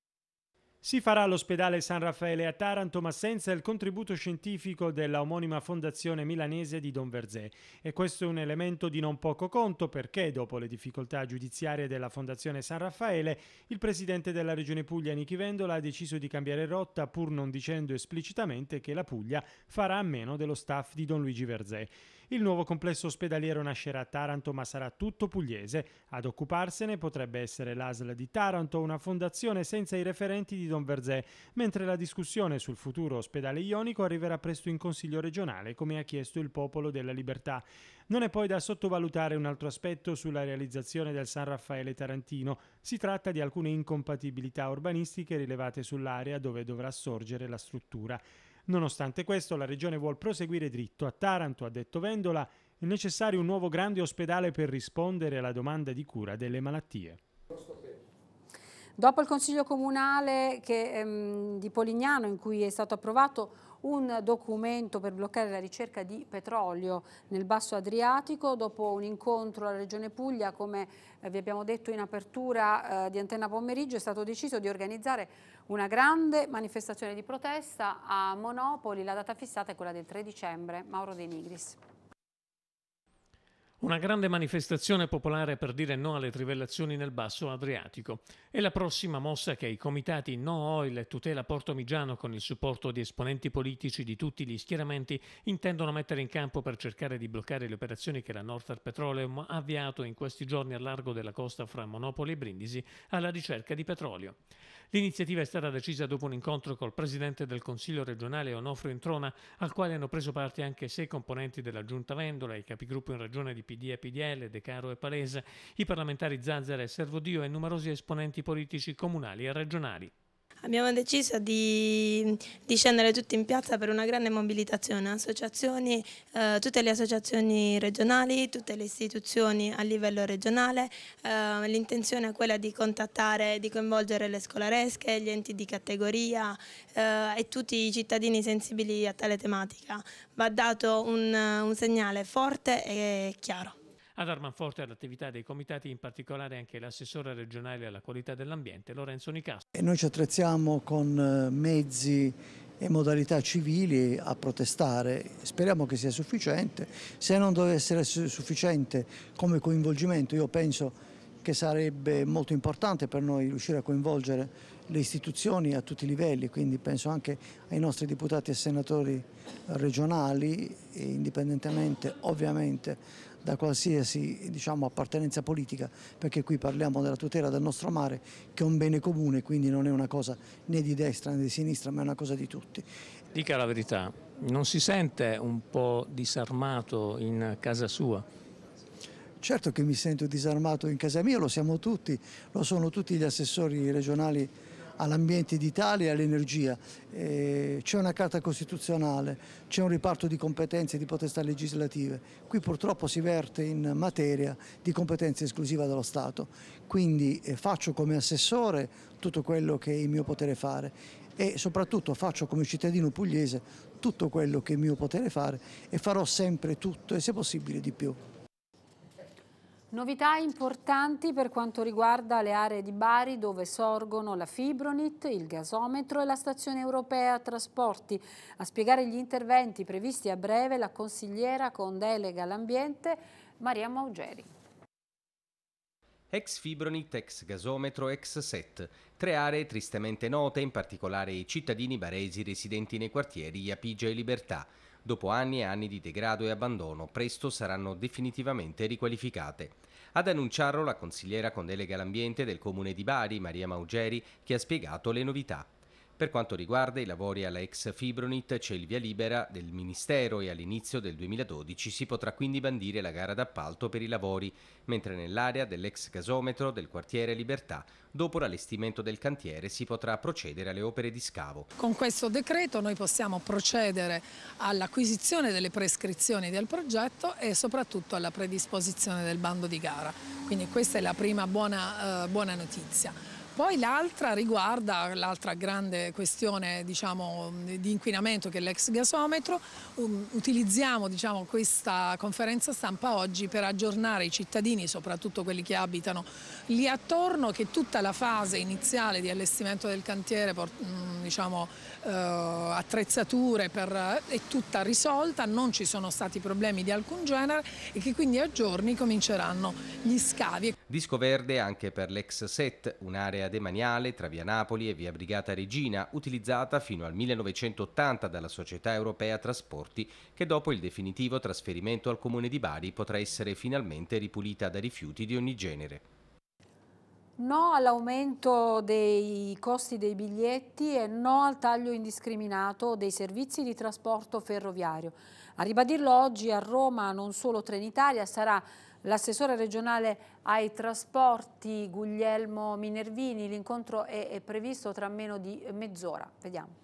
Si farà all'ospedale San Raffaele a Taranto, ma senza il contributo scientifico della omonima fondazione milanese di Don Verzè. E questo è un elemento di non poco conto perché, dopo le difficoltà giudiziarie della fondazione San Raffaele, il presidente della regione Puglia, Nichi Vendola, ha deciso di cambiare rotta, pur non dicendo esplicitamente che la Puglia farà a meno dello staff di Don Luigi Verzè. Il nuovo complesso ospedaliero nascerà a Taranto ma sarà tutto pugliese. Ad occuparsene potrebbe essere l'ASL di Taranto, una fondazione senza i referenti di Don Verzè, mentre la discussione sul futuro ospedale ionico arriverà presto in Consiglio regionale, come ha chiesto il Popolo della Libertà. Non è poi da sottovalutare un altro aspetto sulla realizzazione del San Raffaele Tarantino. Si tratta di alcune incompatibilità urbanistiche rilevate sull'area dove dovrà sorgere la struttura. Nonostante questo, la regione vuole proseguire dritto. A Taranto, ha detto Vendola, è necessario un nuovo grande ospedale per rispondere alla domanda di cura delle malattie. Dopo il Consiglio Comunale che, ehm, di Polignano, in cui è stato approvato un documento per bloccare la ricerca di petrolio nel Basso Adriatico dopo un incontro alla Regione Puglia come eh, vi abbiamo detto in apertura eh, di Antenna Pomeriggio è stato deciso di organizzare una grande manifestazione di protesta a Monopoli la data fissata è quella del 3 dicembre Mauro De Nigris una grande manifestazione popolare per dire no alle trivellazioni nel basso Adriatico. È la prossima mossa che i comitati No Oil e Tutela Porto Migiano, con il supporto di esponenti politici di tutti gli schieramenti, intendono mettere in campo per cercare di bloccare le operazioni che la Northern Petroleum ha avviato in questi giorni a largo della costa fra Monopoli e Brindisi alla ricerca di petrolio. L'iniziativa è stata decisa dopo un incontro col presidente del Consiglio regionale Onofrio Introna, al quale hanno preso parte anche sei componenti della Giunta Vendola, i capigruppo in regione di PD e PDL, De Caro e Palese, i parlamentari Zanzara e Servodio e numerosi esponenti politici comunali e regionali abbiamo deciso di, di, scendere tutti in piazza per una grande mobilitazione, associazioni, eh, tutte le associazioni regionali, tutte le istituzioni a livello regionale, eh, l'intenzione è quella di contattare, di coinvolgere le scolaresche, gli enti di categoria eh, e tutti i cittadini sensibili a tale tematica. Va dato un, un segnale forte e chiaro. Ad Armanforte all'attività dei comitati, in particolare anche l'assessore regionale alla qualità dell'ambiente, Lorenzo Nicastro. E noi ci attrezziamo con eh, mezzi e modalità civili a protestare, speriamo che sia sufficiente, se non dovesse essere sufficiente come coinvolgimento io penso che sarebbe molto importante per noi riuscire a coinvolgere le istituzioni a tutti i livelli, quindi penso anche ai nostri deputati e senatori regionali, indipendentemente ovviamente da qualsiasi diciamo, appartenenza politica, perché qui parliamo della tutela del nostro mare, che è un bene comune, quindi non è una cosa né di destra né di sinistra, ma è una cosa di tutti. Dica la verità, non si sente un po' disarmato in casa sua? Certo che mi sento disarmato in casa mia, lo siamo tutti, lo sono tutti gli assessori regionali all'ambiente d'Italia e all'energia. Eh, c'è una carta costituzionale, c'è un riparto di competenze e di potestà legislative. Qui purtroppo si verte in materia di competenza esclusiva dello Stato. Quindi eh, faccio come assessore tutto quello che è in mio potere fare e soprattutto faccio come cittadino pugliese tutto quello che è in mio potere fare e farò sempre tutto e se possibile di più. Novità importanti per quanto riguarda le aree di Bari dove sorgono la Fibronit, il gasometro e la stazione europea trasporti. A spiegare gli interventi previsti a breve la consigliera con delega all'ambiente Maria Maugeri. Ex Fibronit, ex gasometro, ex SET. Tre aree tristemente note, in particolare ai cittadini baresi residenti nei quartieri Iapigia e Libertà dopo anni e anni di degrado e abbandono, presto saranno definitivamente riqualificate. Ad annunciarlo la consigliera con delega all'ambiente del comune di Bari, Maria Maugeri, che ha spiegato le novità. Per quanto riguarda i lavori alla ex Fibronit c'è il via libera del Ministero e all'inizio del 2012 si potrà quindi bandire la gara d'appalto per i lavori, mentre nell'area dell'ex gasometro del quartiere Libertà, dopo l'allestimento del cantiere, si potrà procedere alle opere di scavo. Con questo decreto noi possiamo procedere all'acquisizione delle prescrizioni del progetto e soprattutto alla predisposizione del bando di gara. Quindi questa è la prima buona, eh, buona notizia. Poi l'altra riguarda l'altra grande questione diciamo, di inquinamento che è l'ex gasometro. Um, utilizziamo diciamo, questa conferenza stampa oggi per aggiornare i cittadini, soprattutto quelli che abitano lì attorno, che tutta la fase iniziale di allestimento del cantiere, mm, diciamo, eh, attrezzature per, è tutta risolta, non ci sono stati problemi di alcun genere e che quindi a giorni cominceranno gli scavi. Disco verde anche per l'ex set, un'area demaniale tra via Napoli e via Brigata Regina, utilizzata fino al 1980 dalla Società Europea Trasporti, che dopo il definitivo trasferimento al Comune di Bari potrà essere finalmente ripulita da rifiuti di ogni genere. No all'aumento dei costi dei biglietti e no al taglio indiscriminato dei servizi di trasporto ferroviario. A ribadirlo oggi a Roma non solo Trenitalia sarà l'assessore regionale ai trasporti Guglielmo Minervini. L'incontro è, è previsto tra meno di mezz'ora. Vediamo.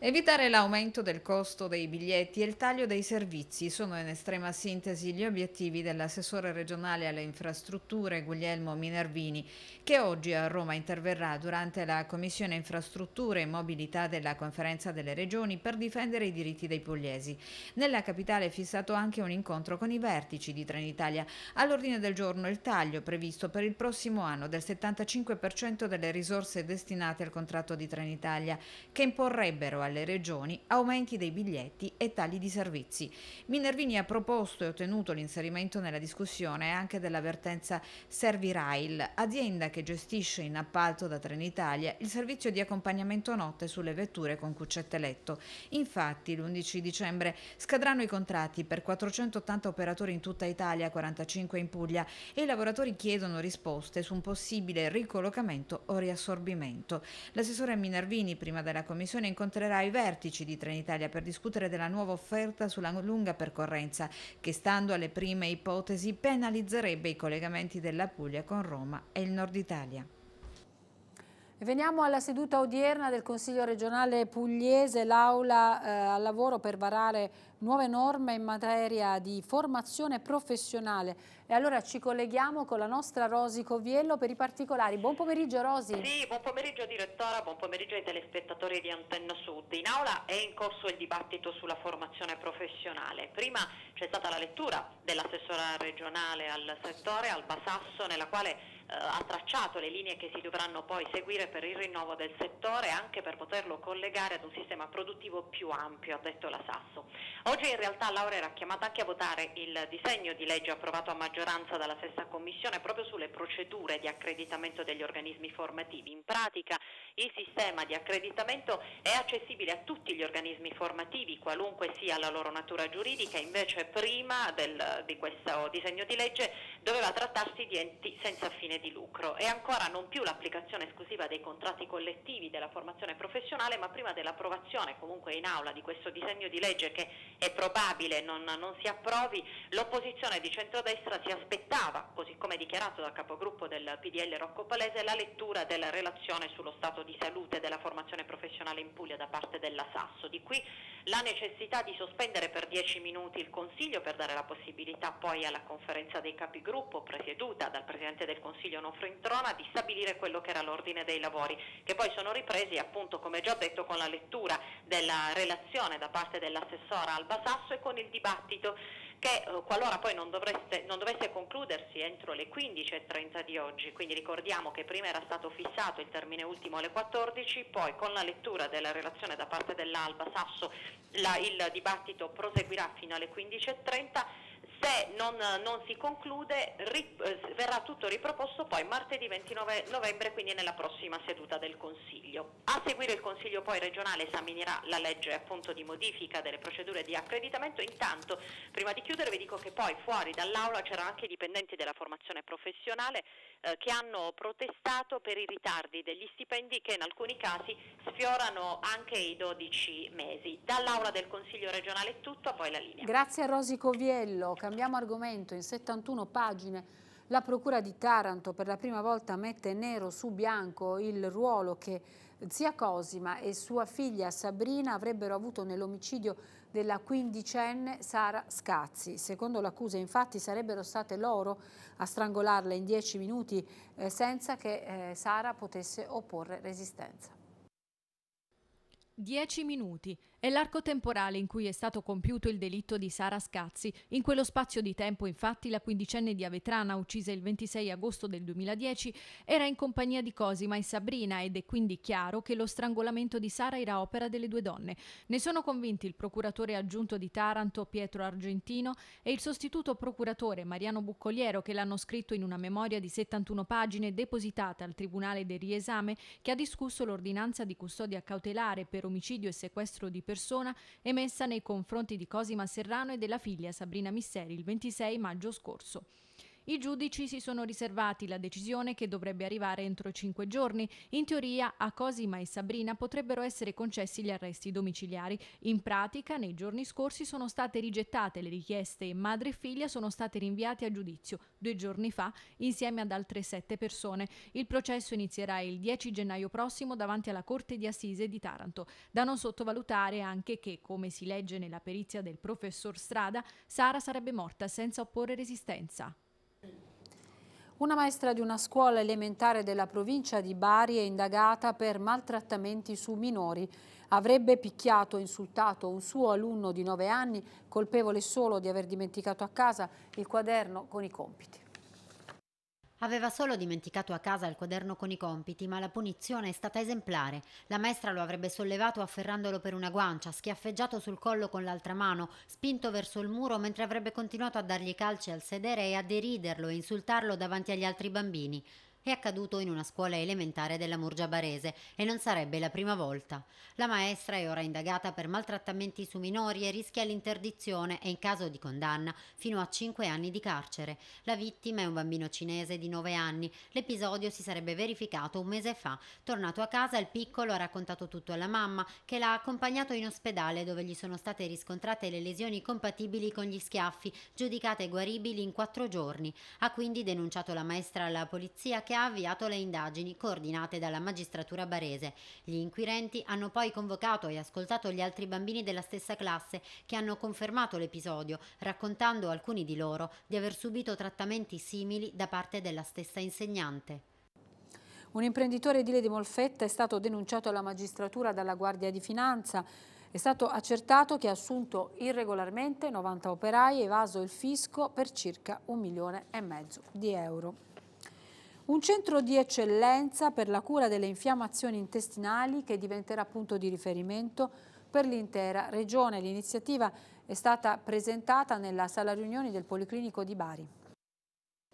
Evitare l'aumento del costo dei biglietti e il taglio dei servizi sono in estrema sintesi gli obiettivi dell'assessore regionale alle infrastrutture Guglielmo Minervini, che oggi a Roma interverrà durante la Commissione Infrastrutture e Mobilità della Conferenza delle Regioni per difendere i diritti dei pugliesi. Nella capitale è fissato anche un incontro con i vertici di Trenitalia. All'ordine del giorno il taglio previsto per il prossimo anno del 75% delle risorse destinate al contratto di Trenitalia, che imporrebbero alle regioni aumenti dei biglietti e tagli di servizi. Minervini ha proposto e ottenuto l'inserimento nella discussione anche dell'avvertenza Servirail, azienda che gestisce in appalto da Trenitalia il servizio di accompagnamento notte sulle vetture con cuccette letto. Infatti l'11 dicembre scadranno i contratti per 480 operatori in tutta Italia, 45 in Puglia e i lavoratori chiedono risposte su un possibile ricollocamento o riassorbimento. L'assessore Minervini prima della commissione incontrerà ai vertici di Trenitalia per discutere della nuova offerta sulla lunga percorrenza che, stando alle prime ipotesi, penalizzerebbe i collegamenti della Puglia con Roma e il Nord Italia. Veniamo alla seduta odierna del Consiglio regionale pugliese, l'Aula eh, al lavoro per varare nuove norme in materia di formazione professionale. E allora ci colleghiamo con la nostra Rosi Coviello per i particolari. Buon pomeriggio Rosi. Sì, buon pomeriggio direttora, buon pomeriggio ai telespettatori di Antenna Sud. In aula è in corso il dibattito sulla formazione professionale. Prima c'è stata la lettura dell'assessora regionale al settore, Alba Sasso, nella quale eh, ha tracciato le linee che si dovranno poi seguire per il rinnovo del settore anche per poterlo collegare ad un sistema produttivo più ampio, ha detto la Sasso. Oggi in realtà Laura era chiamata anche a votare il disegno di legge approvato a maggioranza dalla stessa Commissione proprio sulle procedure di accreditamento degli organismi formativi. In pratica il sistema di accreditamento è accessibile a tutti gli organismi formativi, qualunque sia la loro natura giuridica, invece prima del, di questo disegno di legge doveva trattarsi di enti senza fine di lucro e ancora non più l'applicazione esclusiva dei contratti collettivi della formazione professionale, ma prima dell'approvazione comunque in aula di questo disegno di legge che è probabile non, non si approvi, l'opposizione di centrodestra si aspettava, così come dichiarato dal capogruppo del PDL Rocco Palese, la lettura della relazione sullo stato di salute della formazione professionale in Puglia da parte della Sasso. Di qui la necessità di sospendere per dieci minuti il Consiglio per dare la possibilità poi alla conferenza dei capigruppo presieduta dal Presidente del Consiglio Consiglio Nonfrintrona di stabilire quello che era l'ordine dei lavori, che poi sono ripresi appunto come già detto con la lettura della relazione da parte dell'assessora Alba Sasso e con il dibattito che eh, qualora poi non, dovreste, non dovesse concludersi entro le 15.30 di oggi, quindi ricordiamo che prima era stato fissato il termine ultimo alle 14, poi con la lettura della relazione da parte dell'Alba Sasso la, il dibattito proseguirà fino alle 15.30 se non, non si conclude ri, eh, verrà tutto riproposto poi martedì 29 novembre, quindi nella prossima seduta del Consiglio. A seguire il Consiglio poi regionale esaminerà la legge appunto di modifica delle procedure di accreditamento. Intanto, prima di chiudere, vi dico che poi fuori dall'Aula c'erano anche i dipendenti della formazione professionale eh, che hanno protestato per i ritardi degli stipendi che in alcuni casi sfiorano anche i 12 mesi. Dall'Aula del Consiglio regionale è tutto, a voi la linea. Grazie a Rosico Viello cambiamo argomento, in 71 pagine la Procura di Taranto per la prima volta mette nero su bianco il ruolo che zia Cosima e sua figlia Sabrina avrebbero avuto nell'omicidio della quindicenne Sara Scazzi. Secondo l'accusa infatti sarebbero state loro a strangolarla in dieci minuti eh, senza che eh, Sara potesse opporre resistenza. Dieci minuti. È l'arco temporale in cui è stato compiuto il delitto di Sara Scazzi. In quello spazio di tempo, infatti, la quindicenne di Avetrana, uccisa il 26 agosto del 2010, era in compagnia di Cosima e Sabrina ed è quindi chiaro che lo strangolamento di Sara era opera delle due donne. Ne sono convinti il procuratore aggiunto di Taranto Pietro Argentino e il sostituto procuratore Mariano Buccoliero che l'hanno scritto in una memoria di 71 pagine depositata al Tribunale del Riesame che ha discusso l'ordinanza di custodia cautelare per omicidio e sequestro di persona emessa nei confronti di Cosima Serrano e della figlia Sabrina Misseri il 26 maggio scorso. I giudici si sono riservati la decisione che dovrebbe arrivare entro cinque giorni. In teoria a Cosima e Sabrina potrebbero essere concessi gli arresti domiciliari. In pratica nei giorni scorsi sono state rigettate le richieste e madre e figlia sono state rinviate a giudizio due giorni fa insieme ad altre sette persone. Il processo inizierà il 10 gennaio prossimo davanti alla Corte di Assise di Taranto. Da non sottovalutare anche che, come si legge nella perizia del professor Strada, Sara sarebbe morta senza opporre resistenza. Una maestra di una scuola elementare della provincia di Bari è indagata per maltrattamenti su minori. Avrebbe picchiato e insultato un suo alunno di 9 anni, colpevole solo di aver dimenticato a casa il quaderno con i compiti. Aveva solo dimenticato a casa il quaderno con i compiti, ma la punizione è stata esemplare. La maestra lo avrebbe sollevato afferrandolo per una guancia, schiaffeggiato sul collo con l'altra mano, spinto verso il muro mentre avrebbe continuato a dargli calci al sedere e a deriderlo e insultarlo davanti agli altri bambini è accaduto in una scuola elementare della Murgia Barese e non sarebbe la prima volta. La maestra è ora indagata per maltrattamenti su minori e rischia l'interdizione e in caso di condanna fino a 5 anni di carcere. La vittima è un bambino cinese di 9 anni. L'episodio si sarebbe verificato un mese fa. Tornato a casa il piccolo ha raccontato tutto alla mamma che l'ha accompagnato in ospedale dove gli sono state riscontrate le lesioni compatibili con gli schiaffi, giudicate guaribili in 4 giorni. Ha quindi denunciato la maestra alla polizia che ha ha avviato le indagini coordinate dalla magistratura barese. Gli inquirenti hanno poi convocato e ascoltato gli altri bambini della stessa classe che hanno confermato l'episodio, raccontando alcuni di loro di aver subito trattamenti simili da parte della stessa insegnante. Un imprenditore edile di Molfetta è stato denunciato alla magistratura dalla Guardia di Finanza. È stato accertato che ha assunto irregolarmente 90 operai e evaso il fisco per circa un milione e mezzo di euro un centro di eccellenza per la cura delle infiammazioni intestinali che diventerà punto di riferimento per l'intera regione. L'iniziativa è stata presentata nella sala riunioni del Policlinico di Bari.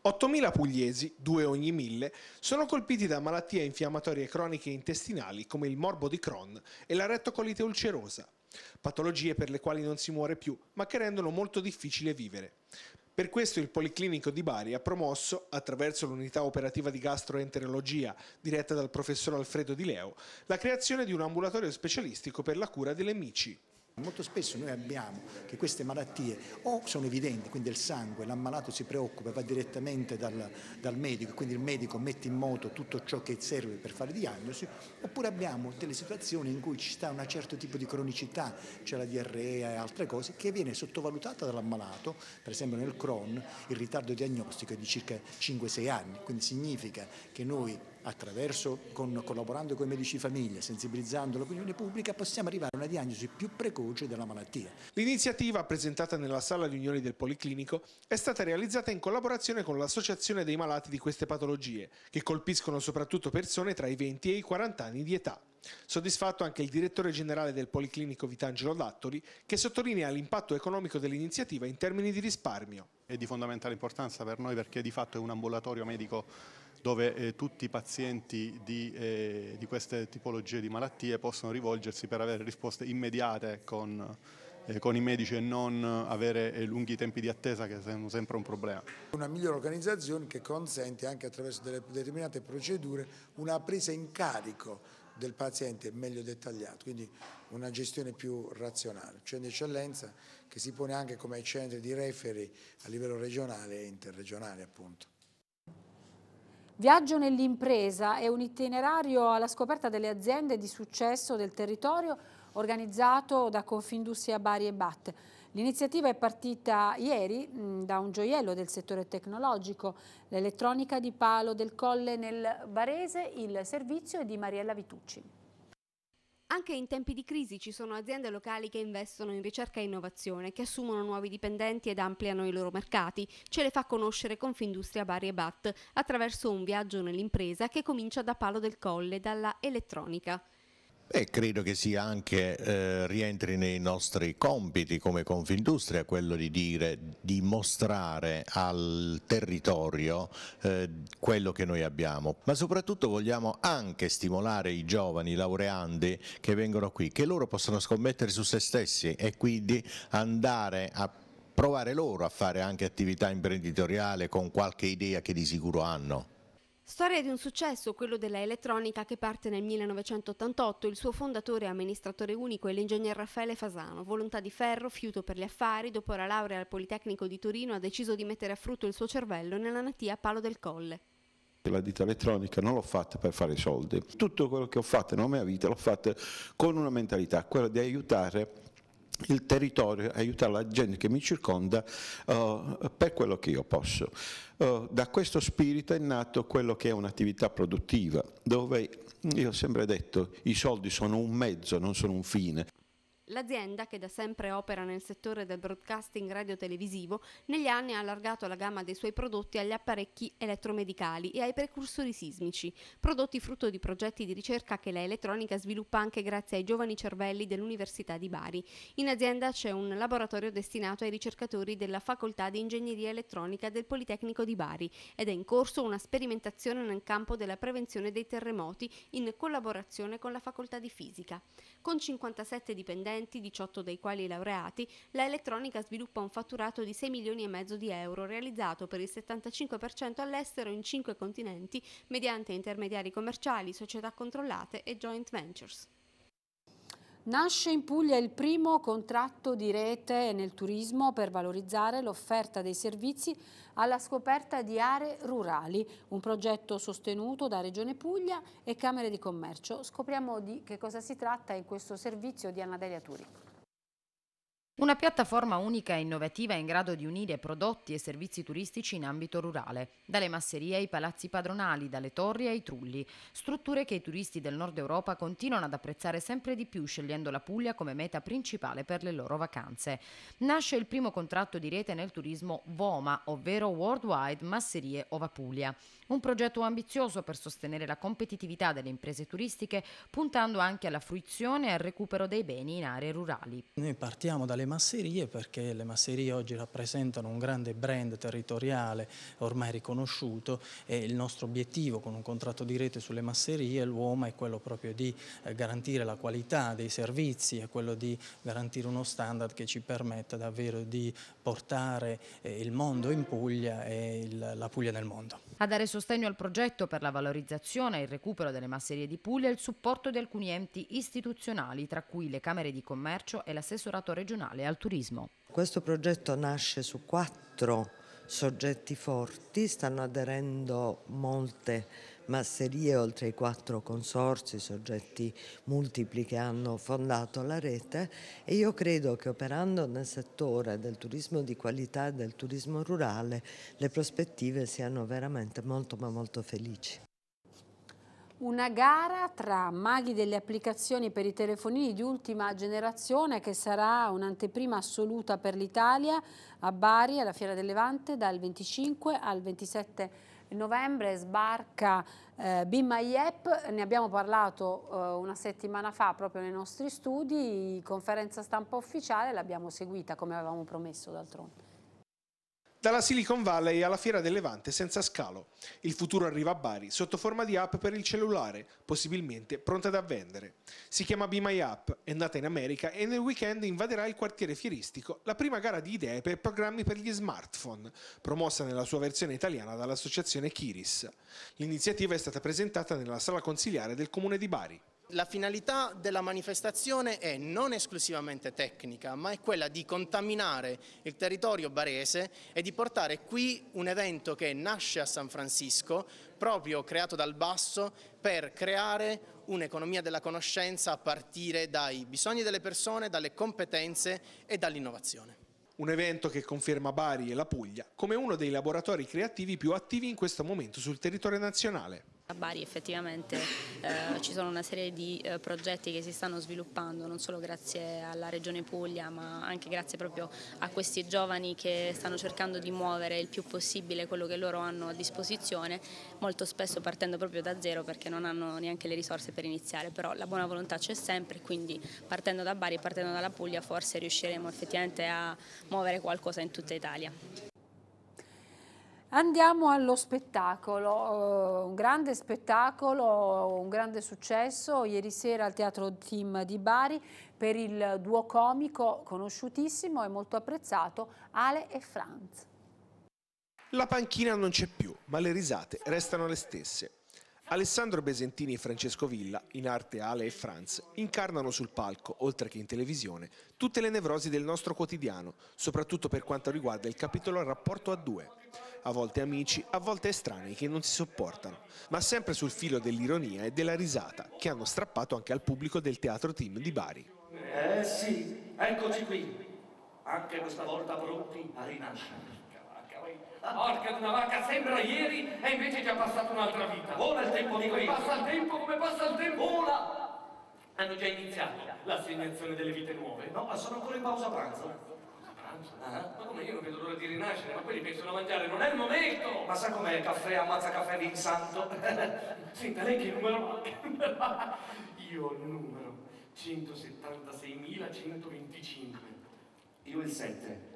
8.000 pugliesi, due ogni mille, sono colpiti da malattie infiammatorie croniche intestinali come il morbo di Crohn e la rettocolite ulcerosa, patologie per le quali non si muore più, ma che rendono molto difficile vivere. Per questo il Policlinico di Bari ha promosso, attraverso l'unità operativa di gastroenterologia diretta dal professor Alfredo Di Leo, la creazione di un ambulatorio specialistico per la cura delle mici. Molto spesso noi abbiamo che queste malattie o sono evidenti, quindi il sangue, l'ammalato si preoccupa e va direttamente dal, dal medico, quindi il medico mette in moto tutto ciò che serve per fare diagnosi, oppure abbiamo delle situazioni in cui ci sta un certo tipo di cronicità, c'è la diarrea e altre cose, che viene sottovalutata dall'ammalato, per esempio nel Crohn il ritardo diagnostico è di circa 5-6 anni, quindi significa che noi attraverso, con, collaborando con i medici famiglia, sensibilizzando l'opinione pubblica, possiamo arrivare a una diagnosi più precoce della malattia. L'iniziativa presentata nella sala riunioni del Policlinico è stata realizzata in collaborazione con l'Associazione dei malati di queste patologie, che colpiscono soprattutto persone tra i 20 e i 40 anni di età. Soddisfatto anche il direttore generale del Policlinico Vitangelo Dattori, che sottolinea l'impatto economico dell'iniziativa in termini di risparmio. È di fondamentale importanza per noi perché di fatto è un ambulatorio medico dove eh, tutti i pazienti di, eh, di, queste tipologie di malattie possono rivolgersi per avere risposte immediate con, eh, con i medici e non avere eh, lunghi tempi di attesa che sono sempre un problema. Una migliore organizzazione che consente anche attraverso delle determinate procedure una presa in carico del paziente meglio dettagliato, quindi una gestione più razionale. C'è un'eccellenza che si pone anche come centri di referi a livello regionale e interregionale appunto. Viaggio nell'impresa è un itinerario alla scoperta delle aziende di successo del territorio organizzato da Confindustria Bari e BAT. L'iniziativa è partita ieri mh, mm, da un gioiello del settore tecnologico, l'elettronica di Palo del Colle nel Varese, il servizio è di Mariella Vitucci. Anche in tempi di crisi ci sono aziende locali che investono in ricerca e innovazione, che assumono nuovi dipendenti ed ampliano i loro mercati. Ce le fa conoscere Confindustria Bari e Bat attraverso un viaggio nell'impresa che comincia da Palo del Colle, dalla elettronica. E credo che sia anche, eh, rientri nei nostri compiti come Confindustria quello di dire, di mostrare al territorio eh, quello che noi abbiamo, ma soprattutto vogliamo anche stimolare i giovani laureandi che vengono qui, che loro possono scommettere su se stessi e quindi andare a provare loro a fare anche attività imprenditoriale con qualche idea che di sicuro hanno. Storia di un successo, quello della elettronica che parte nel 1988, il suo fondatore e amministratore unico è l'ingegner Raffaele Fasano, volontà di ferro, fiuto per gli affari, dopo la laurea al Politecnico di Torino ha deciso di mettere a frutto il suo cervello nella natia Palo del Colle. La ditta elettronica non l'ho fatta per fare soldi, tutto quello che ho fatto nella mia vita l'ho fatto con una mentalità, quella di aiutare il territorio, aiutare la gente che mi circonda uh, per quello che io posso. Uh, da questo spirito è nato quello che è un'attività produttiva, dove io ho sempre detto i soldi sono un mezzo, non sono un fine. L'azienda, che da sempre opera nel settore del broadcasting radiotelevisivo, negli anni ha allargato la gamma dei suoi prodotti agli apparecchi elettromedicali e ai precursori sismici, prodotti frutto di progetti di ricerca che l'elettronica sviluppa anche grazie ai giovani cervelli dell'Università di Bari. In azienda c'è un laboratorio destinato ai ricercatori della Facoltà di Ingegneria Elettronica del Politecnico di Bari ed è in corso una sperimentazione nel campo della prevenzione dei terremoti in collaborazione con la Facoltà di Fisica. Con 57 dipendenti studenti, 18 dei quali laureati, la elettronica sviluppa un fatturato di 6 milioni e mezzo di euro realizzato per il 75% all'estero in 5 continenti mediante intermediari commerciali, società controllate e joint ventures. Nasce in Puglia il primo contratto di rete nel turismo per valorizzare l'offerta dei servizi alla scoperta di aree rurali, un progetto sostenuto da Regione Puglia e Camere di Commercio. Scopriamo di che cosa si tratta in questo servizio di Anadelia Turi. Una piattaforma unica e innovativa in grado di unire prodotti e servizi turistici in ambito rurale, dalle masserie ai palazzi padronali, dalle torri ai trulli, strutture che i turisti del nord Europa continuano ad apprezzare sempre di più scegliendo la Puglia come meta principale per le loro vacanze. Nasce il primo contratto di rete nel turismo VOMA, ovvero Worldwide Masserie Ova Puglia, un progetto ambizioso per sostenere la competitività delle imprese turistiche puntando anche alla fruizione e al recupero dei beni in aree rurali. Noi partiamo dalle le masserie perché le masserie oggi rappresentano un grande brand territoriale ormai riconosciuto e il nostro obiettivo con un contratto di rete sulle masserie, l'uomo è quello proprio di eh, garantire la qualità dei servizi, è quello di garantire uno standard che ci permetta davvero di portare eh, il mondo in Puglia e la Puglia nel mondo. A dare sostegno al progetto per la valorizzazione e il recupero delle masserie di Puglia il supporto di alcuni enti istituzionali, tra cui le Camere di Commercio e l'assessorato regionale nazionale al turismo. Questo progetto nasce su quattro soggetti forti, stanno aderendo molte masserie oltre ai quattro consorsi, soggetti multipli che hanno fondato la rete e io credo che operando nel settore del turismo di qualità e del turismo rurale le prospettive siano veramente molto ma molto felici una gara tra maghi delle applicazioni per i telefonini di ultima generazione che sarà un'anteprima assoluta per l'Italia a Bari alla Fiera del Levante dal 25 al 27 novembre sbarca eh, Be My App, ne abbiamo parlato eh, una settimana fa proprio nei nostri studi, conferenza stampa ufficiale l'abbiamo seguita come avevamo promesso d'altronde. Dalla Silicon Valley alla Fiera del Levante senza scalo. Il futuro arriva a Bari sotto forma di app per il cellulare, possibilmente pronta da vendere. Si chiama Be My App, è nata in America e nel weekend invaderà il quartiere fieristico la prima gara di idee per programmi per gli smartphone, promossa nella sua versione italiana dall'associazione Kiris. L'iniziativa è stata presentata nella sala consiliare del comune di Bari. La finalità della manifestazione è non esclusivamente tecnica, ma è quella di contaminare il territorio barese e di portare qui un evento che nasce a San Francisco, proprio creato dal basso, per creare un'economia della conoscenza a partire dai bisogni delle persone, dalle competenze e dall'innovazione. Un evento che conferma Bari e la Puglia come uno dei laboratori creativi più attivi in questo momento sul territorio nazionale. A Bari effettivamente eh, ci sono una serie di eh, progetti che si stanno sviluppando non solo grazie alla Regione Puglia ma anche grazie proprio a questi giovani che stanno cercando di muovere il più possibile quello che loro hanno a disposizione molto spesso partendo proprio da zero perché non hanno neanche le risorse per iniziare però la buona volontà c'è sempre quindi partendo da Bari e partendo dalla Puglia forse riusciremo effettivamente a muovere qualcosa in tutta Italia. Andiamo allo spettacolo, eh, un grande spettacolo, un grande successo, ieri sera al Teatro Team di Bari per il duo comico conosciutissimo e molto apprezzato Ale e Franz. La panchina non c'è più, ma le risate restano le stesse. Alessandro Besentini e Francesco Villa, in arte Ale e Franz, incarnano sul palco, oltre che in televisione, tutte le nevrosi del nostro quotidiano, soprattutto per quanto riguarda il capitolo Rapporto a due a volte amici, a volte estranei che non si sopportano, ma sempre sul filo dell'ironia e della risata che hanno strappato anche al pubblico del teatro team di Bari. Eh sì, eccoci qui, anche questa volta pronti a rinascere. La ah, porca di una vacca sembra ieri e invece è già passata un'altra vita. Vola il tempo di questo. Passa il tempo come passa il tempo. Vola! Hanno già iniziato l'assegnazione delle vite nuove? No, ma sono ancora in pausa pranzo. Eh? Ma come io non vedo l'ora di rinascere, ma quelli pensano a mangiare, non è il momento! Ma sa com'è il caffè, ammazza caffè di santo? Senta, lei che numero ha? io ho il numero 176.125. Io il 7.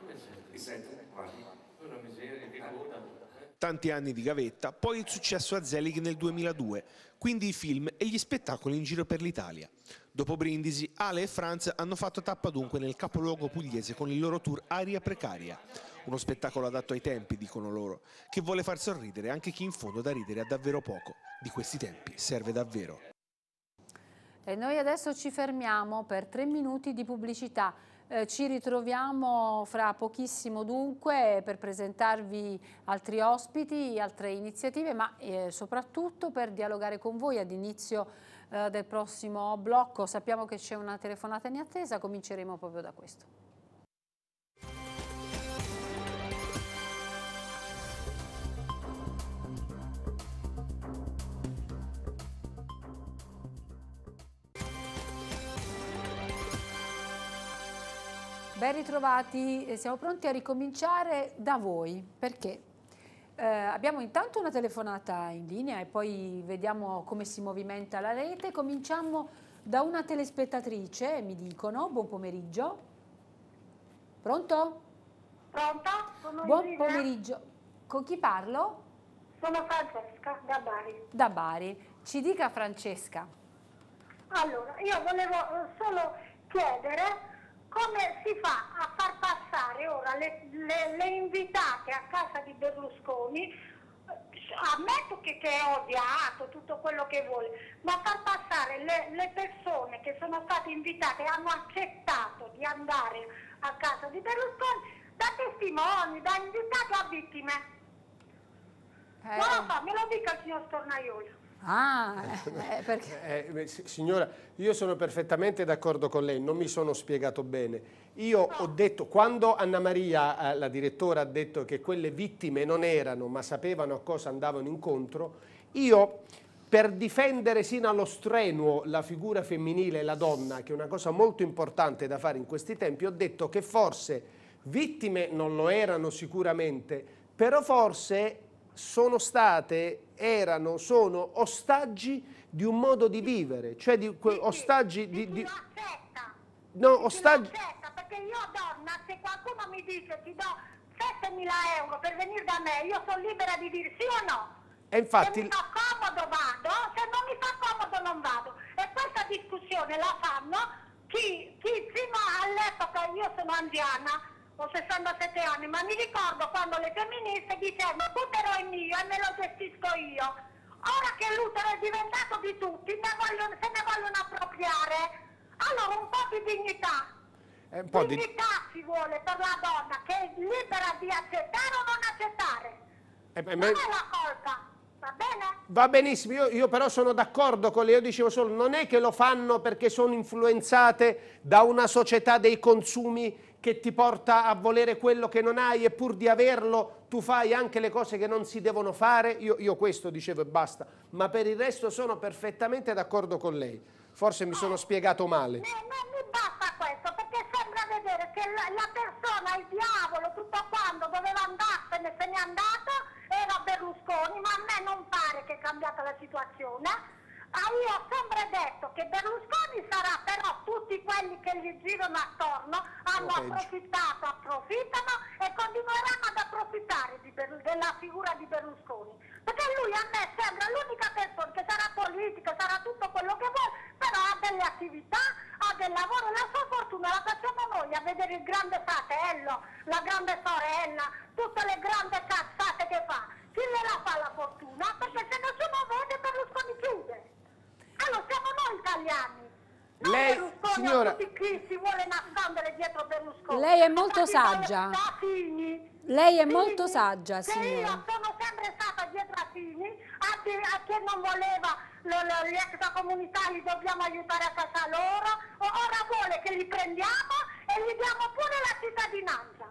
Come il 7? Il 7, quasi. Una miseria, che coda tanti anni di gavetta, poi il successo a Zelig nel 2002, quindi i film e gli spettacoli in giro per l'Italia. Dopo Brindisi, Ale e Franz hanno fatto tappa dunque nel capoluogo pugliese con il loro tour Aria Precaria. Uno spettacolo adatto ai tempi, dicono loro, che vuole far sorridere anche chi in fondo da ridere ha davvero poco. Di questi tempi serve davvero. E noi adesso ci fermiamo per tre minuti di pubblicità. Eh, ci ritroviamo fra pochissimo dunque per presentarvi altri ospiti, altre iniziative, ma eh, soprattutto per dialogare con voi ad inizio eh, del prossimo blocco. Sappiamo che c'è una telefonata in attesa, cominceremo proprio da questo. Ben ritrovati, eh, siamo pronti a ricominciare da voi, perché eh, abbiamo intanto una telefonata in linea e poi vediamo come si movimenta la rete. Cominciamo da una telespettatrice, mi dicono, buon pomeriggio. Pronto? Pronto? Sono buon Irina. pomeriggio. Con chi parlo? Sono Francesca da Bari. Da Bari. Ci dica Francesca. Allora, io volevo eh, solo chiedere come si fa a far passare ora le, le, le invitate a casa di Berlusconi ammetto che, che è odiato tutto quello che vuole, ma far passare le, le, persone che sono state invitate e hanno accettato di andare a casa di Berlusconi da testimoni, da invitati a vittime. Eh. lo fa, me lo dica il signor Stornaiolo. Ah, eh, eh, eh, perché... eh, signora, io sono perfettamente d'accordo con lei, non mi sono spiegato bene. Io ho detto, quando Anna Maria, la direttora, ha detto che quelle vittime non erano, ma sapevano a cosa andavano incontro, io per difendere sino allo strenuo la figura femminile e la donna, che è una cosa molto importante da fare in questi tempi, ho detto che forse vittime non lo erano sicuramente, però forse sono state erano, sono ostaggi di un modo di vivere, cioè di, sì, ostaggi di... di, di... Accetta. No, ostaggi... perché io donna, se qualcuno mi dice ti do 7.000 euro per venire da me, io sono libera di dire sì o no. E infatti... Se mi fa comodo vado, se non mi fa comodo non vado. E questa discussione la fanno chi, chi fino all'epoca, io sono anziana, ho 67 anni, ma mi ricordo quando le femministe dicevano l'utero è mio e me lo gestisco io. Ora che l'utero è diventato di tutti, ne vogliono, se ne vogliono appropriare, allora un po' di dignità. Eh, un po dignità di... ci vuole per la donna che è libera di accettare o non accettare. Eh, beh, non è la colpa. Va bene? Va benissimo, io, io però sono d'accordo con lei, io dicevo solo, non è che lo fanno perché sono influenzate da una società dei consumi che ti porta a volere quello che non hai e pur di averlo tu fai anche le cose che non si devono fare, io, io questo dicevo e basta, ma per il resto sono perfettamente d'accordo con lei. Forse mi sono spiegato male. non mi basta questo perché sembra vedere che la, la persona, il diavolo, tutto quando doveva andarsene, se n'è andato, era Berlusconi, ma a me non pare che è cambiata la situazione. Ah, io ho sempre detto che Berlusconi sarà però tutti quelli che gli girano attorno hanno oh, approfittato, approfittano e continueranno ad approfittare della figura di Berlusconi. Perché lui a me sembra l'unica persona che sarà politica, sarà tutto quello che vuole, però ha delle attività, ha del lavoro, la sua fortuna la facciamo noi a vedere il grande fratello, la grande sorella, tutte le grandi cazzate che fa. Chi gliela fa la fortuna? Perché se nessuno vede Berlusconi chiude. Allora ah, siamo noi italiani. lei, Berlusconi signora, chi si vuole nascondere dietro Berlusconi. Lei è molto saggia. Figli, lei è figli, molto saggia, signora. Io sono sempre stata dietro a Fini, a chi, a chi non voleva lo, lo, gli extracomunitari dobbiamo aiutare a casa loro, ora vuole che li prendiamo e gli diamo pure la cittadinanza.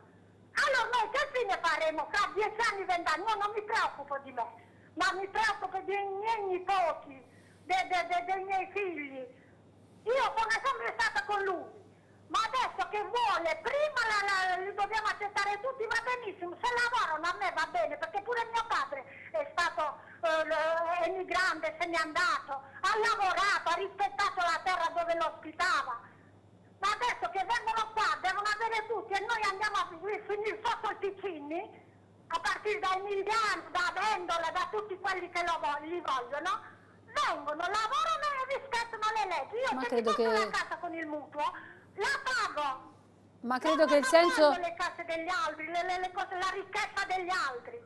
Allora noi che fine faremo fra dieci anni, vent'anni? Io non mi preoccupo di me, ma mi preoccupo dei miei nipoti, de, de, de, dei miei figli. Io sono sempre stata con lui, ma adesso che vuole, prima la, la, li dobbiamo accettare tutti, va benissimo, se lavorano a me va bene, perché pure mio padre è stato eh, emigrante, se n'è andato, ha lavorato, ha rispettato la terra dove lo ospitava. Ma adesso che vengono qua, devono avere tutti e noi andiamo a finire sotto i piccini, a partire da Emiliano, da Vendola, da tutti quelli che lo, li vogliono, vengono, lavorano e rispettano le leggi. Io Ma se credo che... una casa con il mutuo, la pago. Ma credo non che il senso... Le case degli altri, le, le, le cose, la ricchezza degli altri.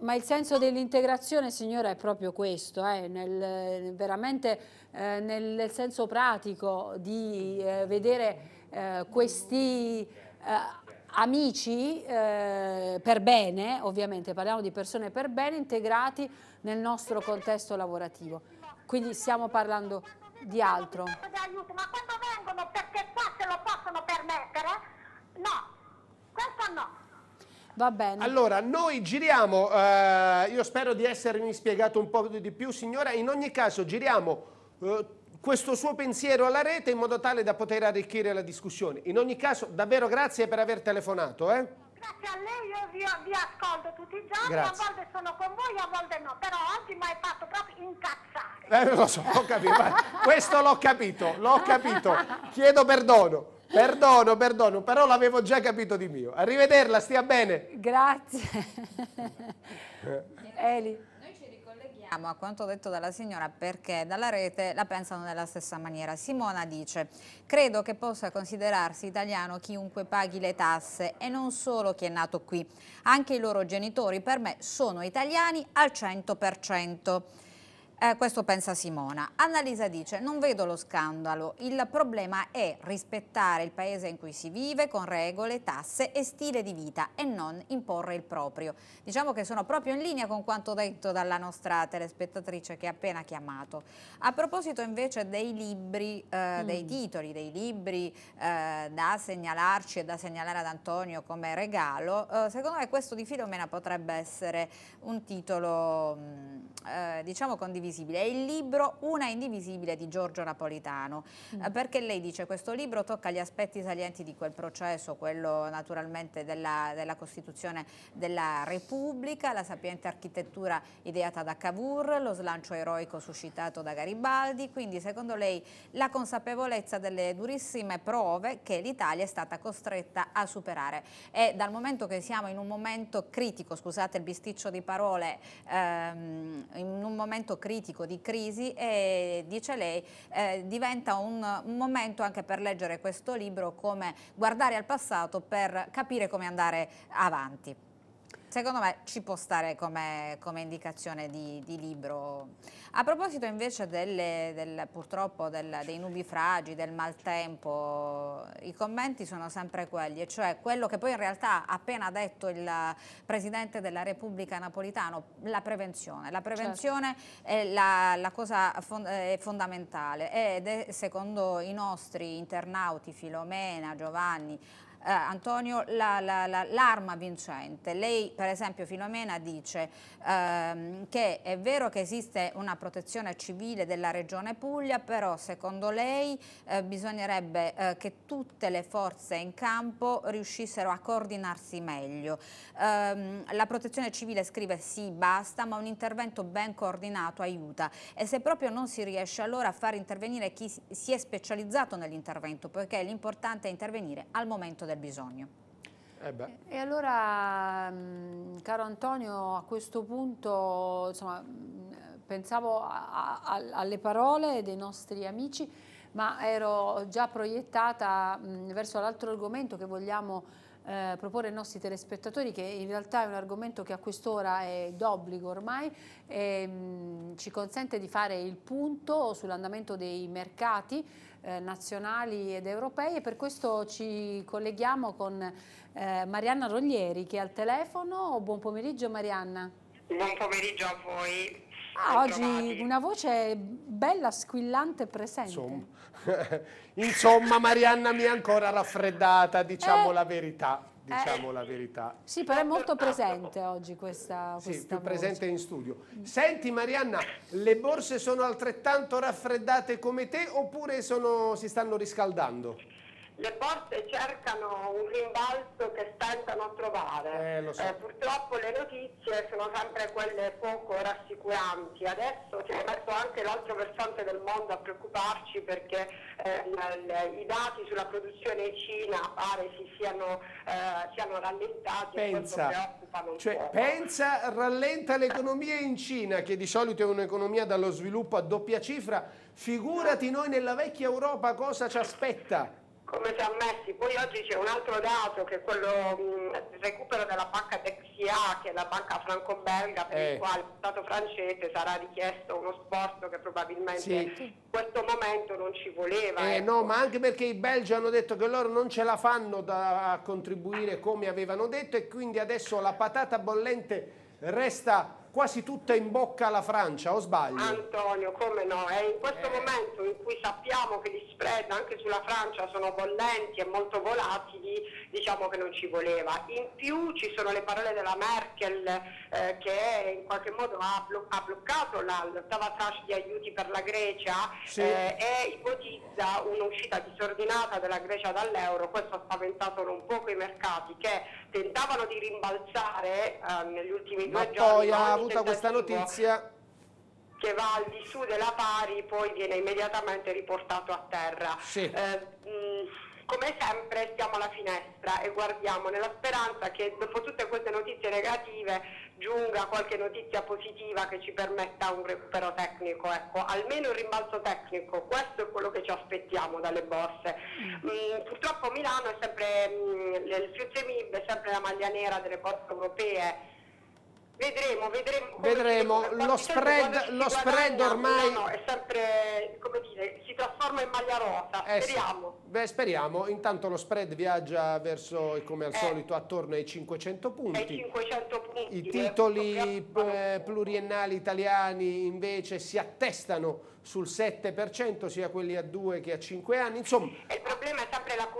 Ma il senso dell'integrazione, signora, è proprio questo, eh, nel, veramente eh, nel senso pratico di eh, vedere eh, questi eh, amici eh, per bene, ovviamente parliamo di persone per bene, integrati nel nostro contesto lavorativo. Quindi stiamo parlando di altro. Ma quando vengono perché qua se lo possono permettere? No, questo no. Va bene. Allora, noi giriamo, eh, io spero di essermi spiegato un po' di più, signora, in ogni caso giriamo eh, questo suo pensiero alla rete in modo tale da poter arricchire la discussione. In ogni caso, davvero grazie per aver telefonato. Eh? Grazie a lei io vi, vi ascolto tutti i giorni, Grazie. a volte sono con voi, a volte no, però oggi mi hai fatto proprio incazzare. Eh, lo so, ho capito, questo l'ho capito, l'ho capito, chiedo perdono. Perdono, perdono, però l'avevo già capito di mio. Arrivederla, stia bene. Grazie. Eh. Eli a quanto detto dalla signora perché dalla rete la pensano nella stessa maniera. Simona dice, credo che possa considerarsi italiano chiunque paghi le tasse e non solo chi è nato qui, anche i loro genitori per me sono italiani al 100%. Eh, questo pensa Simona. Annalisa dice, non vedo lo scandalo, il problema è rispettare il paese in cui si vive con regole, tasse e stile di vita e non imporre il proprio. Diciamo che sono proprio in linea con quanto detto dalla nostra telespettatrice che ha appena chiamato. A proposito invece dei libri, eh, mm. dei titoli, dei libri eh, da segnalarci e da segnalare ad Antonio come regalo, eh, secondo me questo di Filomena potrebbe essere un titolo, mm, eh, diciamo, condiviso indivisibile, è il libro Una indivisibile di Giorgio Napolitano, mm. Eh, perché lei dice questo libro tocca gli aspetti salienti di quel processo, quello naturalmente della, della Costituzione della Repubblica, la sapiente architettura ideata da Cavour, lo slancio eroico suscitato da Garibaldi, quindi secondo lei la consapevolezza delle durissime prove che l'Italia è stata costretta a superare e dal momento che siamo in un momento critico, scusate il bisticcio di parole, ehm, momento critico di crisi e dice lei eh, diventa un, un momento anche per leggere questo libro come guardare al passato per capire come andare avanti. Secondo me ci può stare come, come indicazione di, di, libro. A proposito invece delle, del, purtroppo del, dei nubifragi, del maltempo, i commenti sono sempre quelli, e cioè quello che poi in realtà ha appena detto il Presidente della Repubblica Napolitano, la prevenzione. La prevenzione certo. è la, la cosa fond è fondamentale ed è secondo i nostri internauti Filomena, Giovanni, eh, Antonio, la, la, la, l'arma vincente. Lei per esempio Filomena dice ehm, che è vero che esiste una protezione civile della regione Puglia, però secondo lei eh, bisognerebbe eh, che tutte le forze in campo riuscissero a coordinarsi meglio. Ehm, la protezione civile scrive sì, basta, ma un intervento ben coordinato aiuta e se proprio non si riesce allora a far intervenire chi si è specializzato nell'intervento, perché l'importante è intervenire al momento del c'è bisogno. Eh e allora, mm, caro Antonio, a questo punto insomma, mm, pensavo a, a, alle parole dei nostri amici, ma ero già proiettata mh, mm, verso l'altro argomento che vogliamo eh, proporre ai nostri telespettatori, che in realtà è un argomento che a quest'ora è d'obbligo ormai, e, mh, ci consente di fare il punto sull'andamento dei mercati, eh, nazionali ed europei e per questo ci colleghiamo con eh, Marianna Roglieri che è al telefono. Buon pomeriggio Marianna. Buon pomeriggio a voi. Ah, oggi una voce bella, squillante, e presente. Insomma, Insomma Marianna mi è ancora raffreddata, diciamo eh, la verità diciamo eh, la verità. Sì, però è molto presente oggi questa, questa Sì, più voce. presente in studio. Senti Marianna, le borse sono altrettanto raffreddate come te oppure sono, si stanno riscaldando? le porte cercano un rimbalzo che stentano a trovare. Eh, so. eh, purtroppo le notizie sono sempre quelle poco rassicuranti. Adesso si è messo anche l'altro versante del mondo a preoccuparci perché eh, i dati sulla produzione in Cina pare si siano, eh, siano rallentati pensa, cioè, pensa, rallenta l'economia in Cina, che di solito è un'economia dallo sviluppo a doppia cifra. Figurati noi nella vecchia Europa cosa ci aspetta come si è ammessi. Poi oggi c'è un altro dato che è quello del recupero della banca Dexia, che è la banca franco-belga, per eh. il quale il Stato francese sarà richiesto uno sforzo che probabilmente sì. in questo momento non ci voleva. Eh, ecco. No, ma anche perché i belgi hanno detto che loro non ce la fanno da contribuire come avevano detto e quindi adesso la patata bollente resta quasi tutta in bocca alla Francia, o sbaglio? Antonio, come no? È in questo eh. momento in cui sappiamo che gli spread anche sulla Francia sono bollenti e molto volatili, diciamo che non ci voleva. In più ci sono le parole della Merkel eh, che in qualche modo ha, blo ha bloccato l'ottava tranche di aiuti per la Grecia sì. eh, e ipotizza un'uscita disordinata della Grecia dall'euro. Questo ha spaventato non poco i mercati che tentavano di rimbalzare eh, negli ultimi Ma due giorni. Ma poi ha avuto questa notizia che va al di su della pari, poi viene immediatamente riportato a terra. Sì. Eh, mh, come sempre stiamo alla finestra e guardiamo nella speranza che dopo tutte queste notizie negative giunga qualche notizia positiva che ci permetta un recupero tecnico, ecco, almeno un rimbalzo tecnico, questo è quello che ci aspettiamo dalle borse. Mm, mm purtroppo Milano è sempre, mm, il Fiuzemib è sempre la maglia nera delle borse europee, Vedremo, vedremo. vedremo. Lo, spread, lo spread, ormai... no, è sempre, come dire, si trasforma in maglia rosa, eh speriamo. Sì. Beh, speriamo. Intanto lo spread viaggia verso, come al eh. solito, attorno ai 500 punti. Ai 500 punti. I eh. titoli eh, pluriennali italiani invece si attestano sul 7%, sia quelli a 2 che a 5 anni. Insomma, il problema è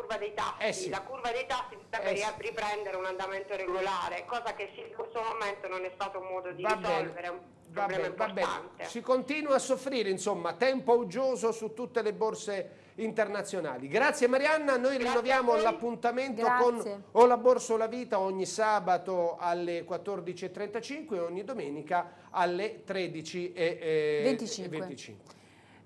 curva dei tassi. Eh sì. La curva dei tassi sta eh per eh riprendere un andamento regolare, cosa che in questo momento non è stato un modo di va risolvere. Bene. Va bene, va bene. Si continua a soffrire, insomma, tempo uggioso su tutte le borse internazionali. Grazie Marianna, noi Grazie rinnoviamo l'appuntamento con O la Borsa o la Vita ogni sabato alle 14.35 e ogni domenica alle 13.25.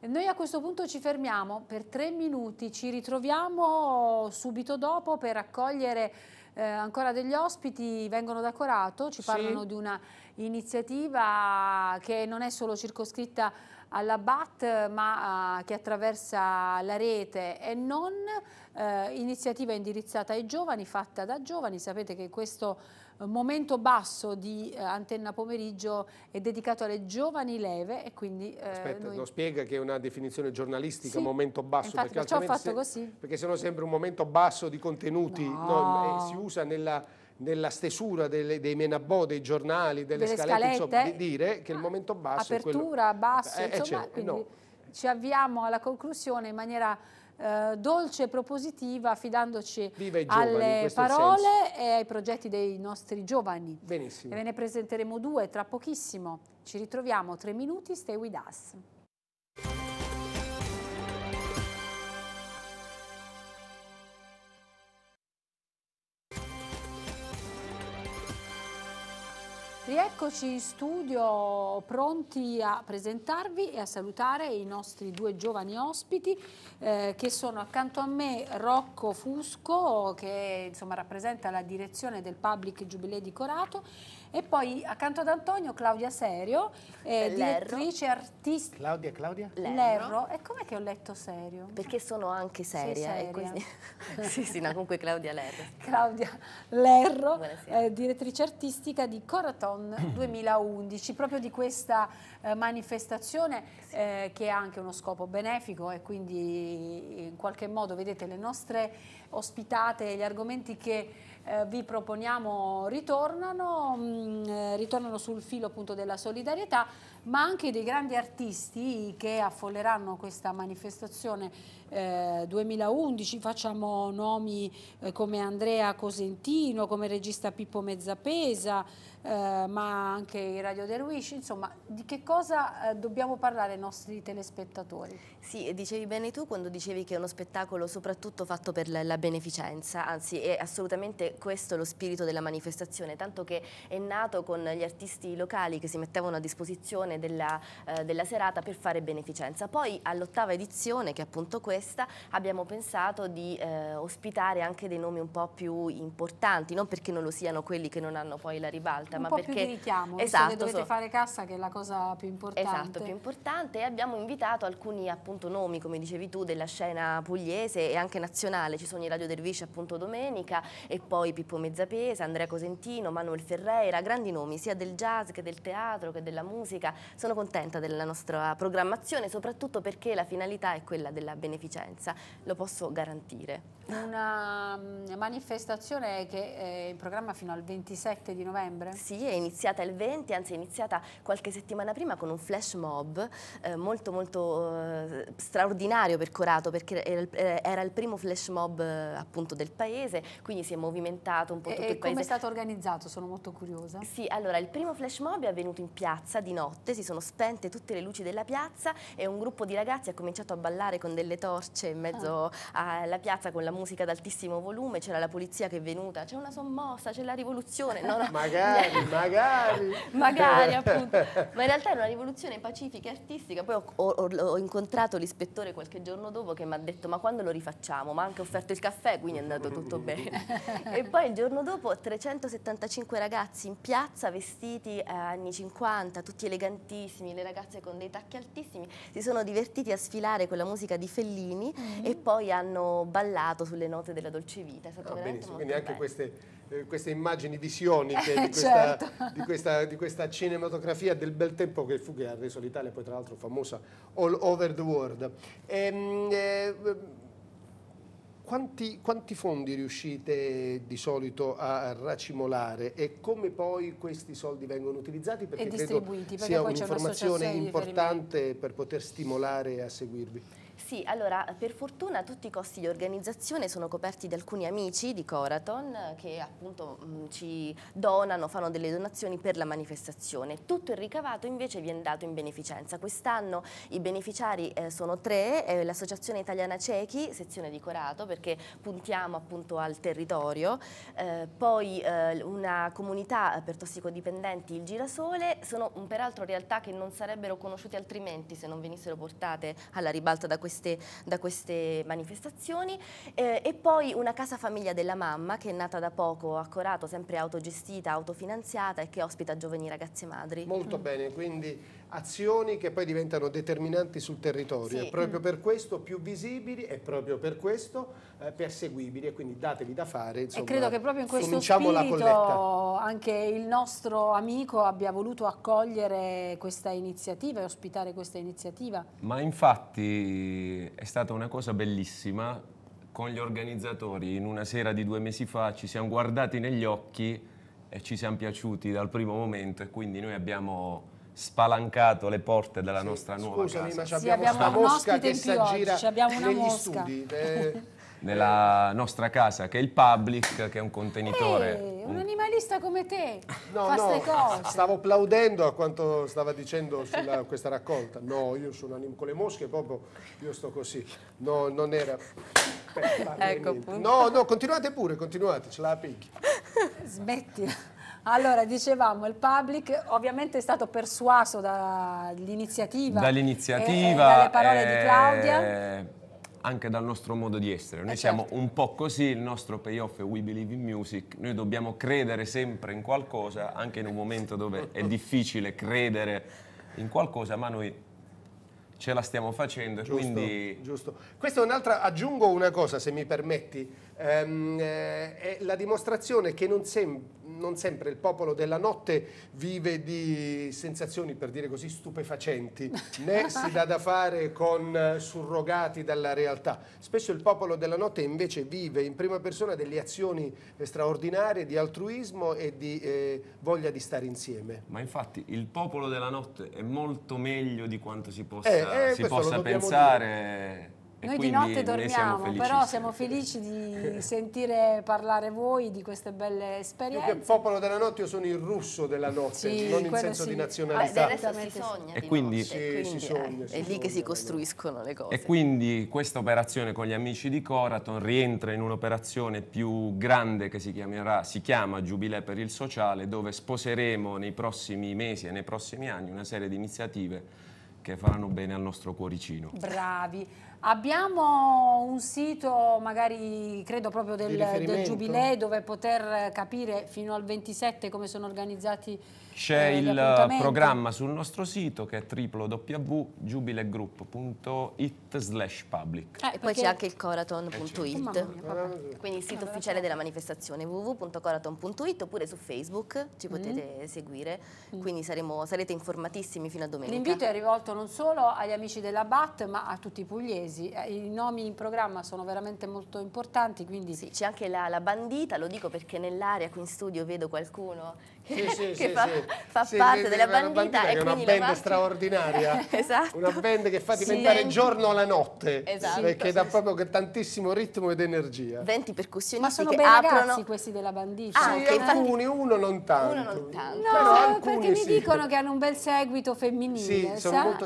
Noi a questo punto ci fermiamo per tre minuti, ci ritroviamo subito dopo per accogliere eh, ancora degli ospiti, vengono da Corato, ci parlano sì. di una iniziativa che non è solo circoscritta alla BAT ma uh, che attraversa la rete e non, uh, iniziativa indirizzata ai giovani, fatta da giovani, sapete che questo momento basso di eh, Antenna Pomeriggio è dedicato alle giovani leve e quindi... Eh, Aspetta, noi... lo spiega che è una definizione giornalistica, sì. momento basso. Infatti, perché ho fatto se, così. Perché sennò sembra un momento basso di contenuti, no. No, eh, si usa nella nella stesura delle, dei menabò, dei giornali, delle, delle scalette, scalette. Insomma, di dire che il ah, momento basso apertura, è quello... basso, eh, insomma, eh, no. ci avviamo alla conclusione in maniera eh, dolce e propositiva affidandoci ai alle parole e ai progetti dei nostri giovani. Benissimo. E ve ne presenteremo due tra pochissimo. Ci ritroviamo, tre minuti, stay with us. Rieccoci in studio pronti a presentarvi e a salutare i nostri due giovani ospiti eh, che sono accanto a me Rocco Fusco che insomma, rappresenta la direzione del Public Jubilee di Corato e poi accanto ad Antonio Claudia Serio, eh, direttrice artistica. Claudia, Claudia? Lerro. E com'è che ho letto Serio? Perché sono anche seria. Eh, Sei quindi... sì, sì, no, comunque Claudia Lerro. Claudia Lerro, eh, direttrice artistica di Coraton 2011, proprio di questa eh, manifestazione sì. Eh, che ha anche uno scopo benefico e quindi in qualche modo, vedete, le nostre ospitate, gli argomenti che eh, vi proponiamo ritornano, mh, mm, eh, ritornano sul filo appunto della solidarietà, ma anche dei grandi artisti che affolleranno questa manifestazione eh, 2011, facciamo nomi eh, come Andrea Cosentino, come regista Pippo Mezzapesa, eh, ma anche i Radio Derwish, insomma di che cosa eh, dobbiamo parlare ai nostri telespettatori? Sì, dicevi bene tu quando dicevi che è uno spettacolo soprattutto fatto per la, beneficenza, anzi è assolutamente questo lo spirito della manifestazione, tanto che è nato con gli artisti locali che si mettevano a disposizione della, eh, della serata per fare beneficenza. Poi all'ottava edizione, che è appunto questa, abbiamo pensato di eh, ospitare anche dei nomi un po' più importanti, non perché non lo siano quelli che non hanno poi la ribalta, un ma perché... Più di richiamo, esatto, dovete so... fare cassa che è la cosa più esatto, importante. Esatto, più importante e abbiamo invitato alcuni appunto appunto nomi, come dicevi tu, della scena pugliese e anche nazionale. Ci sono i Radio Dervisci appunto domenica e poi Pippo Mezzapesa, Andrea Cosentino, Manuel Ferreira, grandi nomi sia del jazz che del teatro che della musica. Sono contenta della nostra programmazione, soprattutto perché la finalità è quella della beneficenza, lo posso garantire una mm, manifestazione che è eh, in programma fino al 27 di novembre? Sì, è iniziata il 20, anzi è iniziata qualche settimana prima con un flash mob eh, molto molto eh, straordinario per Corato perché era il, eh, era il primo flash mob eh, appunto del paese, quindi si è movimentato un po' tutto e, il paese. E come è stato organizzato? Sono molto curiosa. Sì, allora il primo flash mob è avvenuto in piazza di notte, si sono spente tutte le luci della piazza e un gruppo di ragazzi ha cominciato a ballare con delle torce in mezzo ah. alla piazza con la musica musica ad altissimo volume, c'era la polizia che è venuta, c'è una sommossa, c'è la rivoluzione. No, no. magari, magari. magari, appunto. Ma in realtà era una rivoluzione pacifica e artistica. Poi ho, ho, ho incontrato l'ispettore qualche giorno dopo che mi ha detto ma quando lo rifacciamo? Ma ha anche offerto il caffè, quindi è andato tutto mm. bene. e poi il giorno dopo 375 ragazzi in piazza vestiti eh, anni 50, tutti elegantissimi, le ragazze con dei tacchi altissimi, si sono divertiti a sfilare con la musica di Fellini mm -hmm. e poi hanno ballato cantato sulle note della dolce vita. È stato ah, benissimo, quindi anche queste, eh, queste, immagini visioniche di, eh, questa, certo. di, questa, di, questa, cinematografia del bel tempo che fu che ha reso l'Italia poi tra l'altro famosa all over the world. Ehm, eh, quanti, quanti, fondi riuscite di solito a racimolare e come poi questi soldi vengono utilizzati? Perché e distribuiti, credo perché sia un'informazione importante per poter stimolare a seguirvi. Sì, allora per fortuna tutti i costi di organizzazione sono coperti da alcuni amici di Coraton che appunto mh, mm, ci donano, fanno delle donazioni per la manifestazione. Tutto il ricavato invece viene dato in beneficenza. Quest'anno i beneficiari eh, sono tre, eh, l'Associazione Italiana Cechi, sezione di Corato perché puntiamo appunto al territorio, eh, poi eh, una comunità per tossicodipendenti, il Girasole, sono mm, peraltro realtà che non sarebbero conosciute altrimenti se non venissero portate alla ribalta da questa queste, da queste manifestazioni eh, e poi una casa famiglia della mamma che è nata da poco a Corato, sempre autogestita, autofinanziata e che ospita giovani ragazze madri. Molto mm. bene, quindi azioni che poi diventano determinanti sul territorio sì. e proprio per questo più visibili e proprio per questo eh, perseguibili e quindi datevi da fare. Insomma, e credo che proprio in questo spirito anche il nostro amico abbia voluto accogliere questa iniziativa e ospitare questa iniziativa. Ma infatti è stata una cosa bellissima con gli organizzatori in una sera di due mesi fa ci siamo guardati negli occhi e ci siamo piaciuti dal primo momento e quindi noi abbiamo spalancato le porte della sì, nostra nuova scusami, casa. Scusami, ma abbiamo, sì, abbiamo una mosca che si aggira negli mosca. studi. Eh. nella nostra casa, che è il public, che è un contenitore. Eh, un animalista come te no, fa no, cose. Stavo applaudendo a quanto stava dicendo sulla, questa raccolta. No, io sono un con le mosche, proprio io sto così. No, non era... Beh, ecco, no, no, continuate pure, continuate, ce la picchi. Smettila. Allora, dicevamo, il public ovviamente è stato persuaso dall'iniziativa. Dall'iniziativa. dalle parole eh, di Claudia. Anche dal nostro modo di essere. Noi eh siamo certo. un po' così, il nostro payoff è We Believe in Music, noi dobbiamo credere sempre in qualcosa, anche in un momento dove è difficile credere in qualcosa, ma noi ce la stiamo facendo. Giusto, quindi... giusto. Questa è un'altra, aggiungo una cosa se mi permetti, ehm, eh, è la dimostrazione che non, sem non, sempre il popolo della notte vive di sensazioni, per dire così, stupefacenti, né si dà da fare con eh, surrogati dalla realtà. Spesso il popolo della notte invece vive in prima persona delle azioni straordinarie di altruismo e di eh, voglia di stare insieme. Ma infatti il popolo della notte è molto meglio di quanto si possa, eh, eh si possa pensare. Dire e Noi di notte dormiamo, però siamo felici di sentire parlare voi di queste belle esperienze. Perché popolo della notte, io sono il russo della notte, sì, non in senso sì. di nazionalità. Ah, si sogna e quindi, sì, quindi si eh, sogna, eh, si è, lì che si costruiscono le cose. E quindi questa operazione con gli amici di Coraton rientra in un'operazione più grande che si, chiamerà, si chiama Giubilè per il Sociale, dove sposeremo nei prossimi mesi e nei prossimi anni una serie di iniziative che faranno bene al nostro cuoricino. Bravi. Abbiamo un sito, magari credo proprio del, del Giubileo, dove poter capire fino al 27 come sono organizzati c'è eh, il programma sul nostro sito che è www.jubilegroup.it slash public. Eh, e poi c'è anche il coraton.it, eh, quindi il sito ufficiale della manifestazione www.coraton.it oppure su Facebook ci mm-hmm. potete mm. seguire, quindi saremo, sarete informatissimi fino a domenica. L'invito è rivolto non solo agli amici della BAT ma a tutti i pugliesi, eh, i nomi in programma sono veramente molto importanti. Quindi... Sì, c'è anche la, la bandita, lo dico perché nell'area qui in studio vedo qualcuno sì, sì, che fa, fa parte della bandita, bandita è una band faccio... straordinaria esatto. una band che fa diventare giorno alla notte esatto. perché dà proprio tantissimo ritmo ed energia 20 percussionisti che aprono ragazzi questi della bandita ah, sì, alcuni, uno non tanto, uno non tanto. no, perché mi dicono che hanno un bel seguito femminile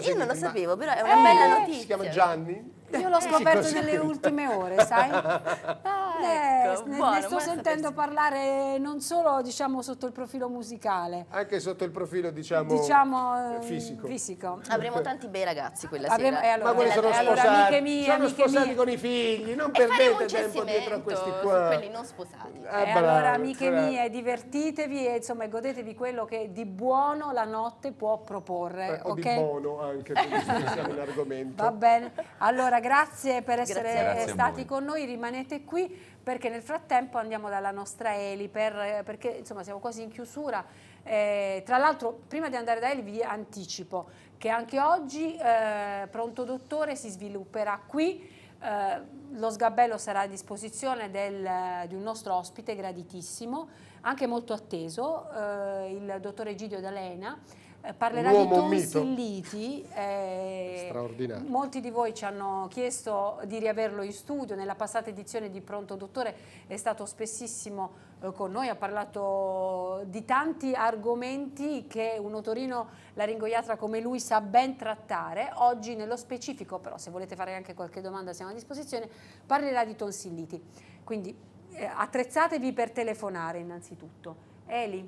io non lo sapevo però è una bella eh, notizia si chiama Gianni io eh, l'ho scoperto nelle ultime ore, sai? Ah, eh, ecco, ne, buono, ne, sto sentendo parlare non solo diciamo, sotto il profilo musicale. Anche sotto il profilo diciamo, diciamo eh, fisico. fisico. Avremo tanti bei ragazzi quella Avremo, sera. Allora, Ma quelli sono sposati, allora, amiche mie, sono amiche sposati mie. con i figli, non e perdete tempo dietro a questi qua. quelli non sposati. Eh, bravo, allora amiche bravo. Cioè. mie, divertitevi e insomma, godetevi quello che di buono la notte può proporre. Eh, okay? di buono anche, quindi siamo in argomento. Va bene, allora grazie per essere grazie. stati con noi, rimanete qui perché nel frattempo andiamo dalla nostra Eli per, perché insomma siamo quasi in chiusura. Eh, tra l'altro prima di andare da Eli vi anticipo che anche oggi eh, Pronto Dottore si svilupperà qui. Eh, lo sgabello sarà a disposizione del, di un nostro ospite graditissimo, anche molto atteso, eh, il dottore Gidio D'Alena eh, parlerà di tonsilliti. Eh, Straordinario. Molti di voi ci hanno chiesto di riaverlo in studio, nella passata edizione di Pronto Dottore è stato spessissimo eh, con noi, ha parlato di tanti argomenti che un otorino laringoiatra come lui sa ben trattare. Oggi nello specifico, però se volete fare anche qualche domanda siamo a disposizione, parlerà di tonsilliti. Quindi attrezzatevi per telefonare innanzitutto. Eli,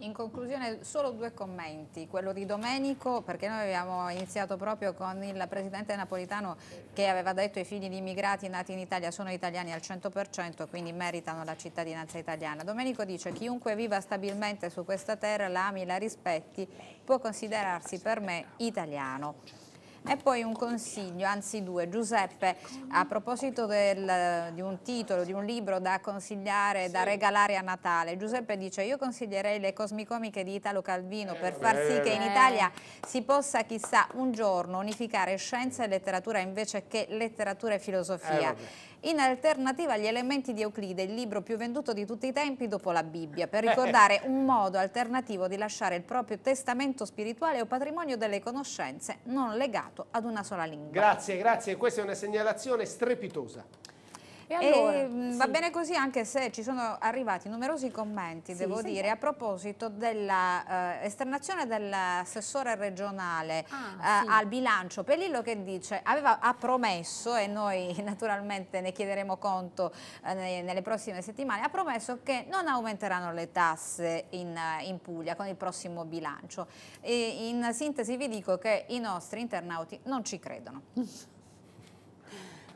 in conclusione solo due commenti, quello di Domenico perché noi abbiamo iniziato proprio con il Presidente Napolitano che aveva detto i figli di immigrati nati in Italia sono italiani al 100% quindi meritano la cittadinanza italiana. Domenico dice chiunque viva stabilmente su questa terra, la ami, la rispetti, può considerarsi per me italiano. E poi un consiglio, anzi due. Giuseppe, a proposito del, di un titolo, di un libro da consigliare, sì. da regalare a Natale, Giuseppe dice io consiglierei le cosmicomiche di Italo Calvino eh, per far sì che in eh. Italia eh. si possa chissà un giorno unificare scienza e letteratura invece che letteratura e filosofia. Eh, in alternativa agli elementi di Euclide, il libro più venduto di tutti i tempi dopo la Bibbia, per eh, eh. ricordare un modo alternativo di lasciare il proprio testamento spirituale o patrimonio delle conoscenze non legato ad una sola lingua. Grazie, grazie. Questa è una segnalazione strepitosa allora, e, mm, sì. Va bene così anche se ci sono arrivati numerosi commenti, sì, devo dire, a proposito dell'esternazione eh, dell'assessore regionale ah, eh, al bilancio Pellillo che dice aveva, ha promesso, e noi naturalmente ne chiederemo conto eh, nelle prossime settimane, ha promesso che non aumenteranno le tasse in, in Puglia con il prossimo bilancio. E in sintesi vi dico che i nostri internauti non ci credono.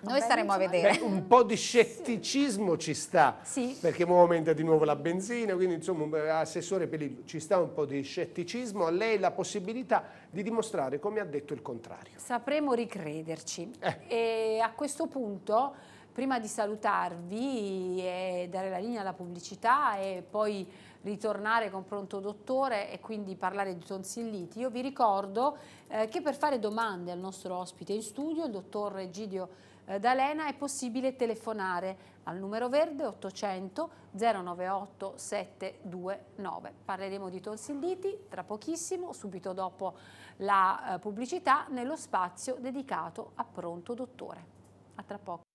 Noi staremo a vedere. Beh, un po' di scetticismo ci sta, sì. perché nuovo aumenta di nuovo la benzina, quindi insomma Assessore Pelino ci sta un po' di scetticismo, a lei la possibilità di dimostrare come ha detto il contrario. Sapremo ricrederci eh. e a questo punto prima di salutarvi e dare la linea alla pubblicità e poi ritornare con pronto dottore e quindi parlare di tonsilliti, io vi ricordo eh, che per fare domande al nostro ospite in studio, il dottor Egidio eh, d'Alena è possibile telefonare al numero verde 800 098 729. Parleremo di tonsilliti tra pochissimo, subito dopo la eh, pubblicità, nello spazio dedicato a Pronto Dottore. A tra poco.